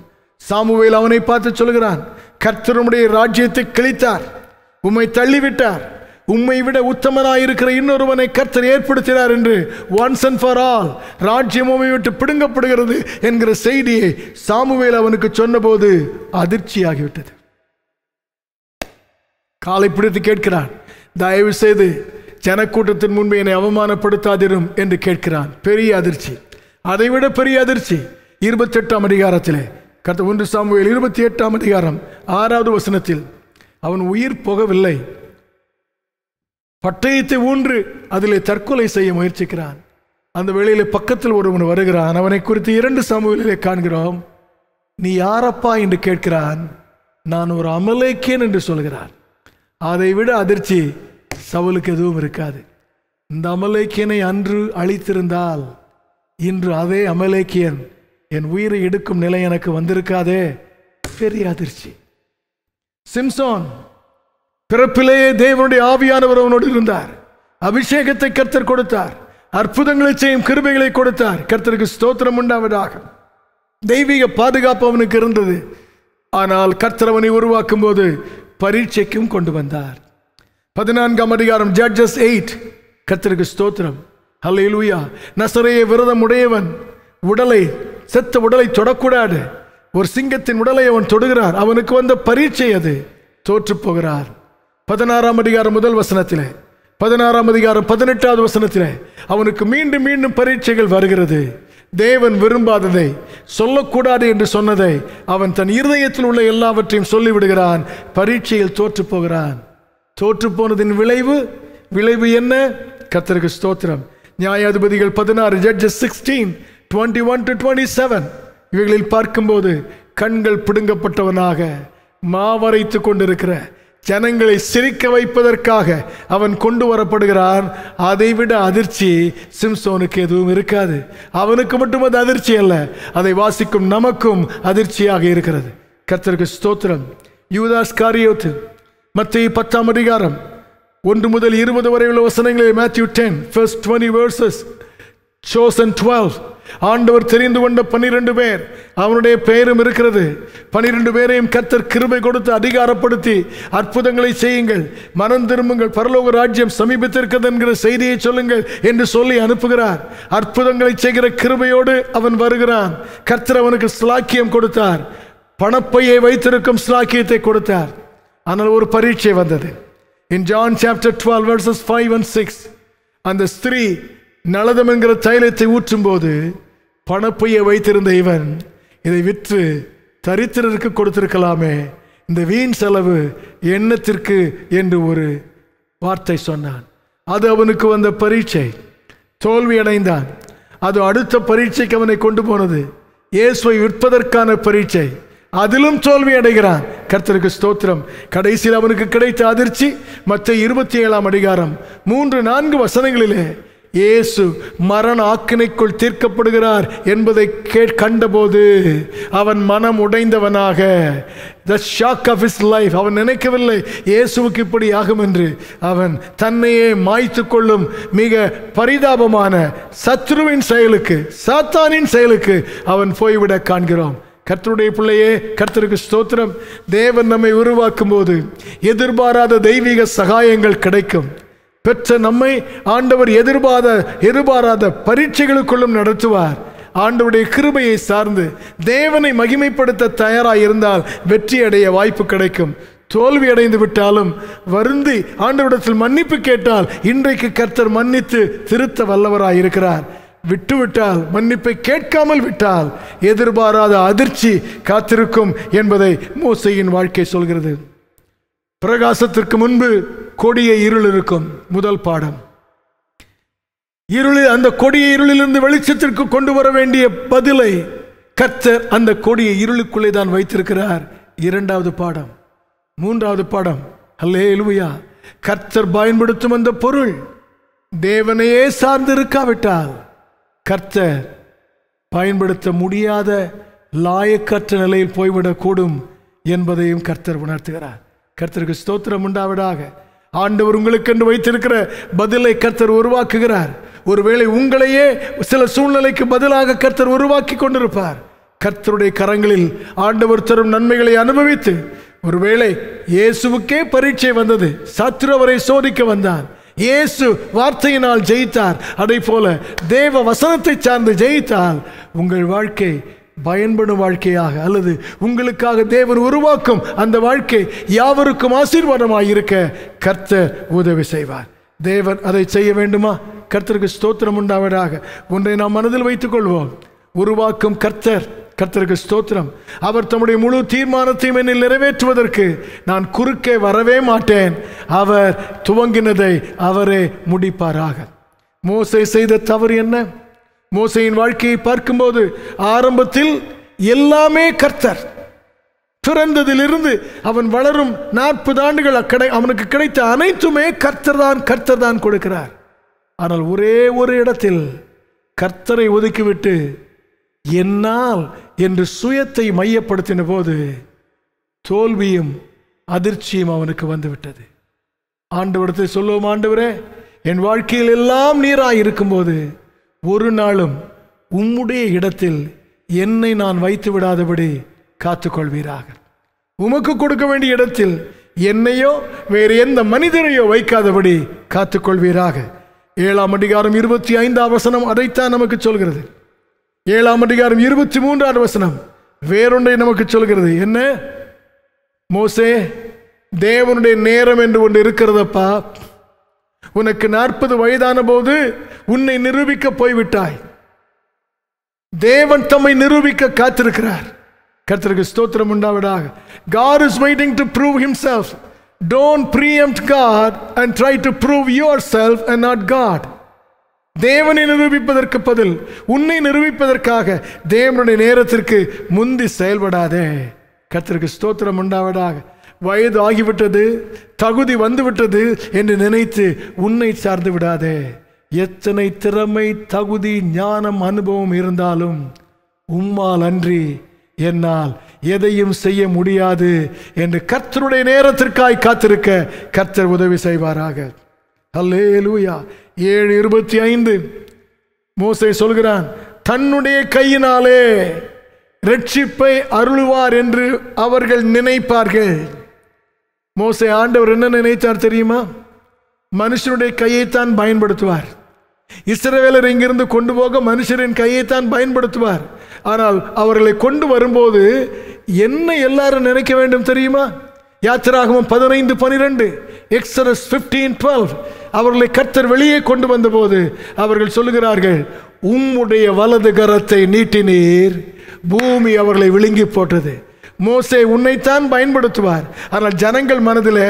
சாமுவேல் அவனை பார்த்து சொல்கிறான் கர்த்தருடைய ராஜ்யத்தை கிழித்தார் உம்மை தள்ளிவிட்டார் உம்மை விட இருக்கிற இன்னொருவனை கர்த்தர் ஏற்படுத்தினார் என்று ஒன்ஸ் அண்ட் ஃபார் ஆல் ராஜ்யம் உண்மை விட்டு பிடுங்கப்படுகிறது என்கிற செய்தியை சாமுவேல் அவனுக்கு சொன்னபோது அதிர்ச்சியாகிவிட்டது காலை பிடித்து கேட்கிறான் தயவு செய்து ஜனக்கூட்டத்தின் முன்பு என்னை அவமானப்படுத்தாதிரும் என்று கேட்கிறான் பெரிய அதிர்ச்சி அதைவிட பெரிய அதிர்ச்சி இருபத்தி எட்டாம் அதிகாரத்திலே கத்த ஒன்று சாமுவேல் இருபத்தி எட்டாம் அதிகாரம் ஆறாவது வசனத்தில் அவன் உயிர் போகவில்லை பட்டயத்தை ஊன்று அதிலே தற்கொலை செய்ய முயற்சிக்கிறான் அந்த வேளையில் பக்கத்தில் ஒருவன் வருகிறான் அவனை குறித்து இரண்டு சாமுவேலிலே காண்கிறோம் நீ யாரப்பா என்று கேட்கிறான் நான் ஒரு அமலேக்கேன் என்று சொல்கிறான் அதை விட அதிர்ச்சி சவலுக்கு எதுவும் இருக்காது இந்த அமலேக்கியனை அன்று அழித்திருந்தால் இன்று அதே அமலேக்கியன் என் உயிரை எடுக்கும் நிலை எனக்கு வந்திருக்காதே பெரிய அதிர்ச்சி சிம்சோன் பிறப்பிலேயே தேவனுடைய ஆவியானவர் அவனோடு இருந்தார் அபிஷேகத்தை கர்த்தர் கொடுத்தார் அற்புதங்களை செய்யும் கிருபைகளை கொடுத்தார் கர்த்தருக்கு ஸ்தோத்திரம் உண்டாவதாக தெய்வீக பாதுகாப்பு அவனுக்கு இருந்தது ஆனால் கர்த்தர் அவனை உருவாக்கும் போது பரீட்சைக்கும் கொண்டு வந்தார் பதினான்காம் அதிகாரம் ஜட்ஜஸ் எயிட் கர்த்தருக்கு ஸ்தோத்திரம் அல்ல ஹல்லேலூயா நசரைய விரதம் உடையவன் உடலை செத்த உடலை தொடக்கூடாது ஒரு சிங்கத்தின் உடலை அவன் தொடுகிறார் அவனுக்கு வந்த பரீட்சை அது தோற்று போகிறார் பதினாறாம் அதிகாரம் முதல் வசனத்திலே பதினாறாம் அதிகாரம் பதினெட்டாவது வசனத்திலே அவனுக்கு மீண்டும் மீண்டும் பரீட்சைகள் வருகிறது தேவன் விரும்பாததை சொல்லக்கூடாது என்று சொன்னதை அவன் தன் இருதயத்தில் உள்ள எல்லாவற்றையும் சொல்லிவிடுகிறான் பரீட்சையில் தோற்று போகிறான் தோற்று போனதின் விளைவு விளைவு என்ன கத்தருக்கு ஸ்தோத்திரம் நியாயாதிபதிகள் பதினாறு Judges sixteen twenty one to twenty seven இவைகளில் பார்க்கும்போது கண்கள் பிடுங்கப்பட்டவனாக மாவரைத்து கொண்டிருக்கிற ஜனங்களை சிரிக்க வைப்பதற்காக அவன் கொண்டு வரப்படுகிறான் அதைவிட அதிர்ச்சி சிம்சோனுக்கு எதுவும் இருக்காது அவனுக்கு மட்டும் அது அதிர்ச்சி அல்ல அதை வாசிக்கும் நமக்கும் அதிர்ச்சியாக இருக்கிறது கர்த்தருக்கு ஸ்தோத்திரம் யூதாஸ் காரியோத்து மத்திய பத்தாம் அதிகாரம் ஒன்று முதல் இருபது வரை உள்ள வசனங்களில் Matthew ten first twenty verses chosen twelve ஆண்டவர் தெரிந்து கொண்ட பன்னிரண்டு பேர் அவனுடைய பெயரும் இருக்கிறது பனிரெண்டு பேரையும் கத்தர் கிருபை கொடுத்து அதிகாரப்படுத்தி அற்புதங்களை செய்யுங்கள் மனம் திரும்புங்கள் பரலோக ராஜ்யம் சமீபத்திற்கிறது என்கிற செய்தியை சொல்லுங்கள் என்று சொல்லி அனுப்புகிறார் அற்புதங்களை செய்கிற கிருபையோடு அவன் வருகிறான் கர்த்தர் அவனுக்கு ஸ்லாக்கியம் கொடுத்தார் பணப்பையை வைத்திருக்கும் சிலாக்கியத்தை கொடுத்தார் ஆனால் ஒரு பரீட்சை வந்தது in John chapter twelve verses five and six அந்த ஸ்திரீ நலதம் என்கிற தைலத்தை ஊற்றும் போது பணப்பையை வைத்திருந்த இவன் இதை விற்று தரித்திரருக்கு கொடுத்திருக்கலாமே இந்த வீண் செலவு எண்ணத்திற்கு என்று ஒரு வார்த்தை சொன்னான் அது அவனுக்கு வந்த பரீட்சை தோல்வி அடைந்தான் அது அடுத்த பரீட்சைக்கு அவனை கொண்டு போனது இயேசுவை விற்பதற்கான பரீட்சை அதிலும் தோல்வி அடைகிறான் கர்த்தருக்கு ஸ்தோத்திரம் கடைசியில் அவனுக்கு கிடைத்த அதிர்ச்சி மற்ற இருபத்தி ஏழாம் அதிகாரம் மூன்று நான்கு வசனங்களிலே இயேசு மரண ஆக்கினைக்குள் தீர்க்கப்படுகிறார் என்பதை கே கண்டபோது அவன் மனம் உடைந்தவனாக the shock of his life அவன் நினைக்கவில்லை இயேசுவுக்கு இப்படி ஆகும் என்று அவன் தன்னையே மாய்த்து கொள்ளும் மிக பரிதாபமான சத்ருவின் செயலுக்கு சாத்தானின் செயலுக்கு அவன் போய்விட காண்கிறோம் கர்த்தருடைய பிள்ளையே கர்த்தருக்கு ஸ்தோத்திரம் தேவன் நம்மை உருவாக்கும் போது எதிர்பாராத தெய்வீக சகாயங்கள் கிடைக்கும் பெற்ற நம்மை ஆண்டவர் எதிர்பாராத எதிர்பாராத பரீட்சைகளுக்குள்ளும் நடத்துவார் ஆண்டவருடைய கிருபையை சார்ந்து தேவனை மகிமைப்படுத்த தயாராக இருந்தால் வெற்றி அடைய வாய்ப்பு கிடைக்கும் தோல்வி அடைந்து விட்டாலும் வருந்தி ஆண்டவரிடத்தில் மன்னிப்பு கேட்டால் இன்றைக்கு கர்த்தர் மன்னித்து திருத்த வல்லவராய் இருக்கிறார் விட்டுவிட்டால் மன்னிப்பை கேட்காமல் விட்டால் எதிர்பாராத அதிர்ச்சி காத்திருக்கும் என்பதை மூசையின் வாழ்க்கை சொல்கிறது பிரகாசத்திற்கு முன்பு கொடிய இருள் இருக்கும் முதல் பாடம் இருளில் அந்த கொடிய இருளிலிருந்து வெளிச்சத்திற்கு கொண்டு வர வேண்டிய பதிலை கர்த்தர் அந்த கொடிய இருளுக்குள்ளே தான் வைத்திருக்கிறார் இரண்டாவது பாடம் மூன்றாவது பாடம் அல்லே எழுவையா கர்த்தர் பயன்படுத்தும் அந்த பொருள் தேவனையே சார்ந்து இருக்காவிட்டால் கர்த்தர் பயன்படுத்த முடியாத லாயக்கற்ற நிலையில் போய்விடக்கூடும் என்பதையும் கர்த்தர் உணர்த்துகிறார் கர்த்தருக்கு ஸ்தோத்திரம் உண்டாவிடாக ஆண்டவர் உங்களுக்கென்று வைத்திருக்கிற பதிலை கர்த்தர் உருவாக்குகிறார் ஒருவேளை உங்களையே சில சூழ்நிலைக்கு பதிலாக கர்த்தர் உருவாக்கி கொண்டிருப்பார் கர்த்தருடைய கரங்களில் ஆண்டவர் தரும் நன்மைகளை அனுபவித்து ஒருவேளை இயேசுவுக்கே பரீட்சை வந்தது சத்ருவரை சோதிக்க வந்தார் இயேசு வார்த்தையினால் ஜெயித்தார் அதே போல தேவ வசனத்தை சார்ந்து ஜெயித்தால் உங்கள் வாழ்க்கை பயன்படும் வாழ்க்கையாக அல்லது உங்களுக்காக தேவர் உருவாக்கும் அந்த வாழ்க்கை யாவருக்கும் ஆசீர்வாதமாக இருக்க கர்த்தர் உதவி செய்வார் தேவன் அதை செய்ய வேண்டுமா கர்த்தருக்கு ஸ்தோத்திரம் உண்டாவதாக ஒன்றை நாம் மனதில் வைத்துக்கொள்வோம் உருவாக்கும் கர்த்தர் கர்த்தருக்கு ஸ்தோத்திரம் அவர் தம்முடைய முழு தீர்மானத்தையும் என்னில் நிறைவேற்றுவதற்கு நான் குறுக்கே வரவே மாட்டேன் அவர் துவங்கினதை அவரே முடிப்பாராக மோசை செய்த தவறு என்ன மோசையின் வாழ்க்கையை பார்க்கும்போது ஆரம்பத்தில் எல்லாமே கர்த்தர் பிறந்ததிலிருந்து அவன் வளரும் நாற்பது ஆண்டுகள் அக்கடை அவனுக்கு கிடைத்த அனைத்துமே கர்த்தர் தான் கர்த்தர் தான் கொடுக்கிறார் ஆனால் ஒரே ஒரு இடத்தில் கர்த்தரை ஒதுக்கிவிட்டு என்னால் என்று சுயத்தை மையப்படுத்தின போது தோல்வியும் அதிர்ச்சியும் அவனுக்கு வந்துவிட்டது விடத்தை சொல்லுவோம் ஆண்டவரே என் வாழ்க்கையில் எல்லாம் நீராய் இருக்கும்போது ஒரு நாளும் உம்முடைய இடத்தில் என்னை நான் வைத்து விடாதபடி காத்துக்கொள்வீராக உமக்கு கொடுக்க வேண்டிய இடத்தில் என்னையோ வேறு எந்த மனிதனையோ வைக்காதபடி காத்துக்கொள்வீராக ஏழாம் அதிகாரம் இருபத்தி ஐந்தாம் வசனம் அதைத்தான் நமக்கு சொல்கிறது ஏழாம் அதிகாரம் இருபத்தி மூன்றாவது வசனம் வேறொன்றை நமக்கு சொல்கிறது என்ன மோசே தேவனுடைய நேரம் என்று ஒன்று இருக்கிறதப்பா உனக்கு நாற்பது வயதான போது உன்னை நிரூபிக்க போய்விட்டாய் தேவன் தம்மை நிரூபிக்க காத்திருக்கிறார் கர்த்தருக்கு ஸ்தோத்திரம் உண்டாவிடாக God is waiting to prove himself. Don't preempt God and try to prove yourself self and God. God தேவனை நிரூபிப்பதற்கு பதில் உன்னை நிரூபிப்பதற்காக தேவனுடைய நேரத்திற்கு முந்தி செயல்படாதே கர்த்தருக்கு ஸ்தோத்திரம் உண்டாவிடாக வயது ஆகிவிட்டது தகுதி வந்துவிட்டது என்று நினைத்து உன்னை சார்ந்து விடாதே எத்தனை திறமை தகுதி ஞானம் அனுபவம் இருந்தாலும் உம்மால் அன்றி என்னால் எதையும் செய்ய முடியாது என்று கர்த்தருடைய நேரத்திற்காய் காத்திருக்க கர்த்தர் உதவி செய்வாராக அல்லே லூயா ஏழு இருபத்தி ஐந்து மோசை சொல்கிறான் தன்னுடைய கையினாலே ரட்சிப்பை அருள்வார் என்று அவர்கள் நினைப்பார்கள் மோசை ஆண்டவர் என்ன நினைத்தார் தெரியுமா மனுஷனுடைய கையைத்தான் பயன்படுத்துவார் இஸ்ரவேலர் இங்கிருந்து கொண்டு போக மனுஷரின் கையைத்தான் பயன்படுத்துவார் ஆனால் அவர்களை கொண்டு வரும்போது என்ன எல்லாரும் நினைக்க வேண்டும் தெரியுமா யாத்திராகமும் பதினைந்து பனிரெண்டு எக்ஸரஸ் ஃபிஃப்டீன் டுவெல் அவர்களை கர்த்தர் வெளியே கொண்டு வந்தபோது அவர்கள் சொல்லுகிறார்கள் உம்முடைய வலது கரத்தை நீட்டினீர் பூமி அவர்களை விழுங்கி போட்டது மோசே உன்னைத்தான் பயன்படுத்துவார் ஆனால் ஜனங்கள் மனதில்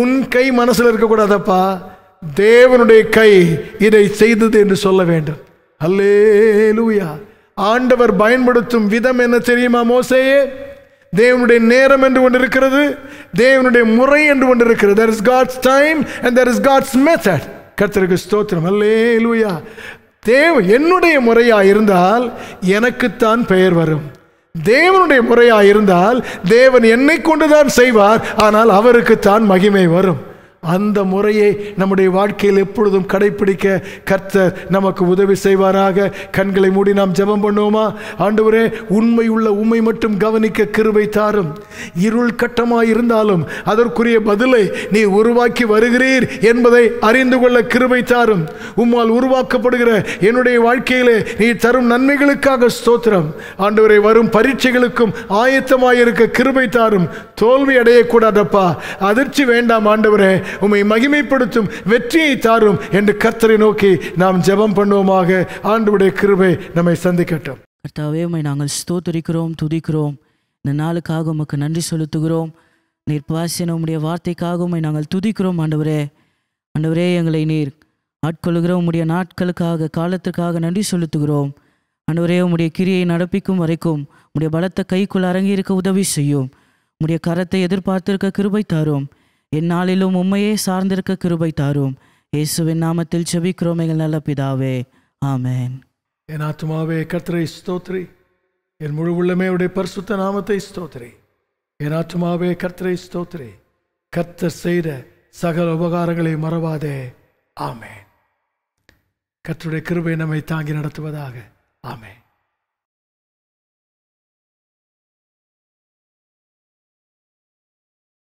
உன் கை மனசில் இருக்கக்கூடாதப்பா தேவனுடைய கை இதை செய்தது என்று சொல்ல வேண்டும் அல்லே லூயா ஆண்டவர் பயன்படுத்தும் விதம் என்ன தெரியுமா மோசையே தேவனுடைய நேரம் என்று ஒன்று இருக்கிறது தேவனுடைய முறை என்று ஒன்று இருக்கிறது there is God's time and there is God's method கர்த்தருக்கு ஸ்தோத்திரம் அல்லே லூயா தேவ என்னுடைய முறையாக இருந்தால் எனக்குத்தான் பெயர் வரும் தேவனுடைய முறையாக இருந்தால் தேவன் என்னை கொண்டுதான் செய்வார் ஆனால் அவருக்கு தான் மகிமை வரும் அந்த முறையை நம்முடைய வாழ்க்கையில் எப்பொழுதும் கடைபிடிக்க கர்த்தர் நமக்கு உதவி செய்வாராக கண்களை மூடி நாம் ஜெபம் பண்ணுவோமா ஆண்டவரே உண்மை உள்ள உண்மை மட்டும் கவனிக்க கிருபை தாரும் இருள் கட்டமாயிருந்தாலும் அதற்குரிய பதிலை நீ உருவாக்கி வருகிறீர் என்பதை அறிந்து கொள்ள கிருபை தாரும் உம்மால் உருவாக்கப்படுகிற என்னுடைய வாழ்க்கையிலே நீ தரும் நன்மைகளுக்காக ஸ்தோத்திரம் ஆண்டவரை வரும் பரீட்சைகளுக்கும் ஆயத்தமாயிருக்க கிருபை தாரும் தோல்வி அடையக்கூடாதப்பா அதிர்ச்சி வேண்டாம் ஆண்டவரே உம்மை மகிமைப்படுத்தும் வெற்றியை தாரும் என்று கர்த்தரை நோக்கி நாம் ஜெபம் பண்ணுவோமாக ஆண்டுடைய கிருபை நம்மை சந்திக்கட்டும் கர்த்தாவே உம்மை நாங்கள் ஸ்தோத்தரிக்கிறோம் துதிக்கிறோம் இந்த நாளுக்காக உமக்கு நன்றி செலுத்துகிறோம் நீர் பாசின உம்முடைய வார்த்தைக்காக உமை நாங்கள் துதிக்கிறோம் ஆண்டவரே ஆண்டவரே எங்களை நீர் ஆட்கொள்கிற உம்முடைய நாட்களுக்காக காலத்திற்காக நன்றி செலுத்துகிறோம் ஆண்டவரே உம்முடைய கிரியை நடப்பிக்கும் வரைக்கும் உம்முடைய பலத்தை கைக்குள் அரங்கியிருக்க உதவி செய்யும் உம்முடைய கரத்தை எதிர்பார்த்திருக்க கிருபை தாரும் எந்நாளிலும் உண்மையே சார்ந்திருக்க கிருபை தாரும் இயேசுவின் நாமத்தில் செபிக்கிறோம் எங்கள் நல்ல பிதாவே ஆமேன் என் ஆத்மாவே கத்திரை ஸ்தோத்ரி என் முழு உள்ளமே உடைய பரிசுத்த நாமத்தை ஸ்தோத்ரி என் ஆத்மாவே கர்த்தரை ஸ்தோத்ரி கர்த்தர் செய்த சகல உபகாரங்களை மறவாதே ஆமேன் கர்த்தருடைய கிருபை நம்மை தாங்கி நடத்துவதாக ஆமே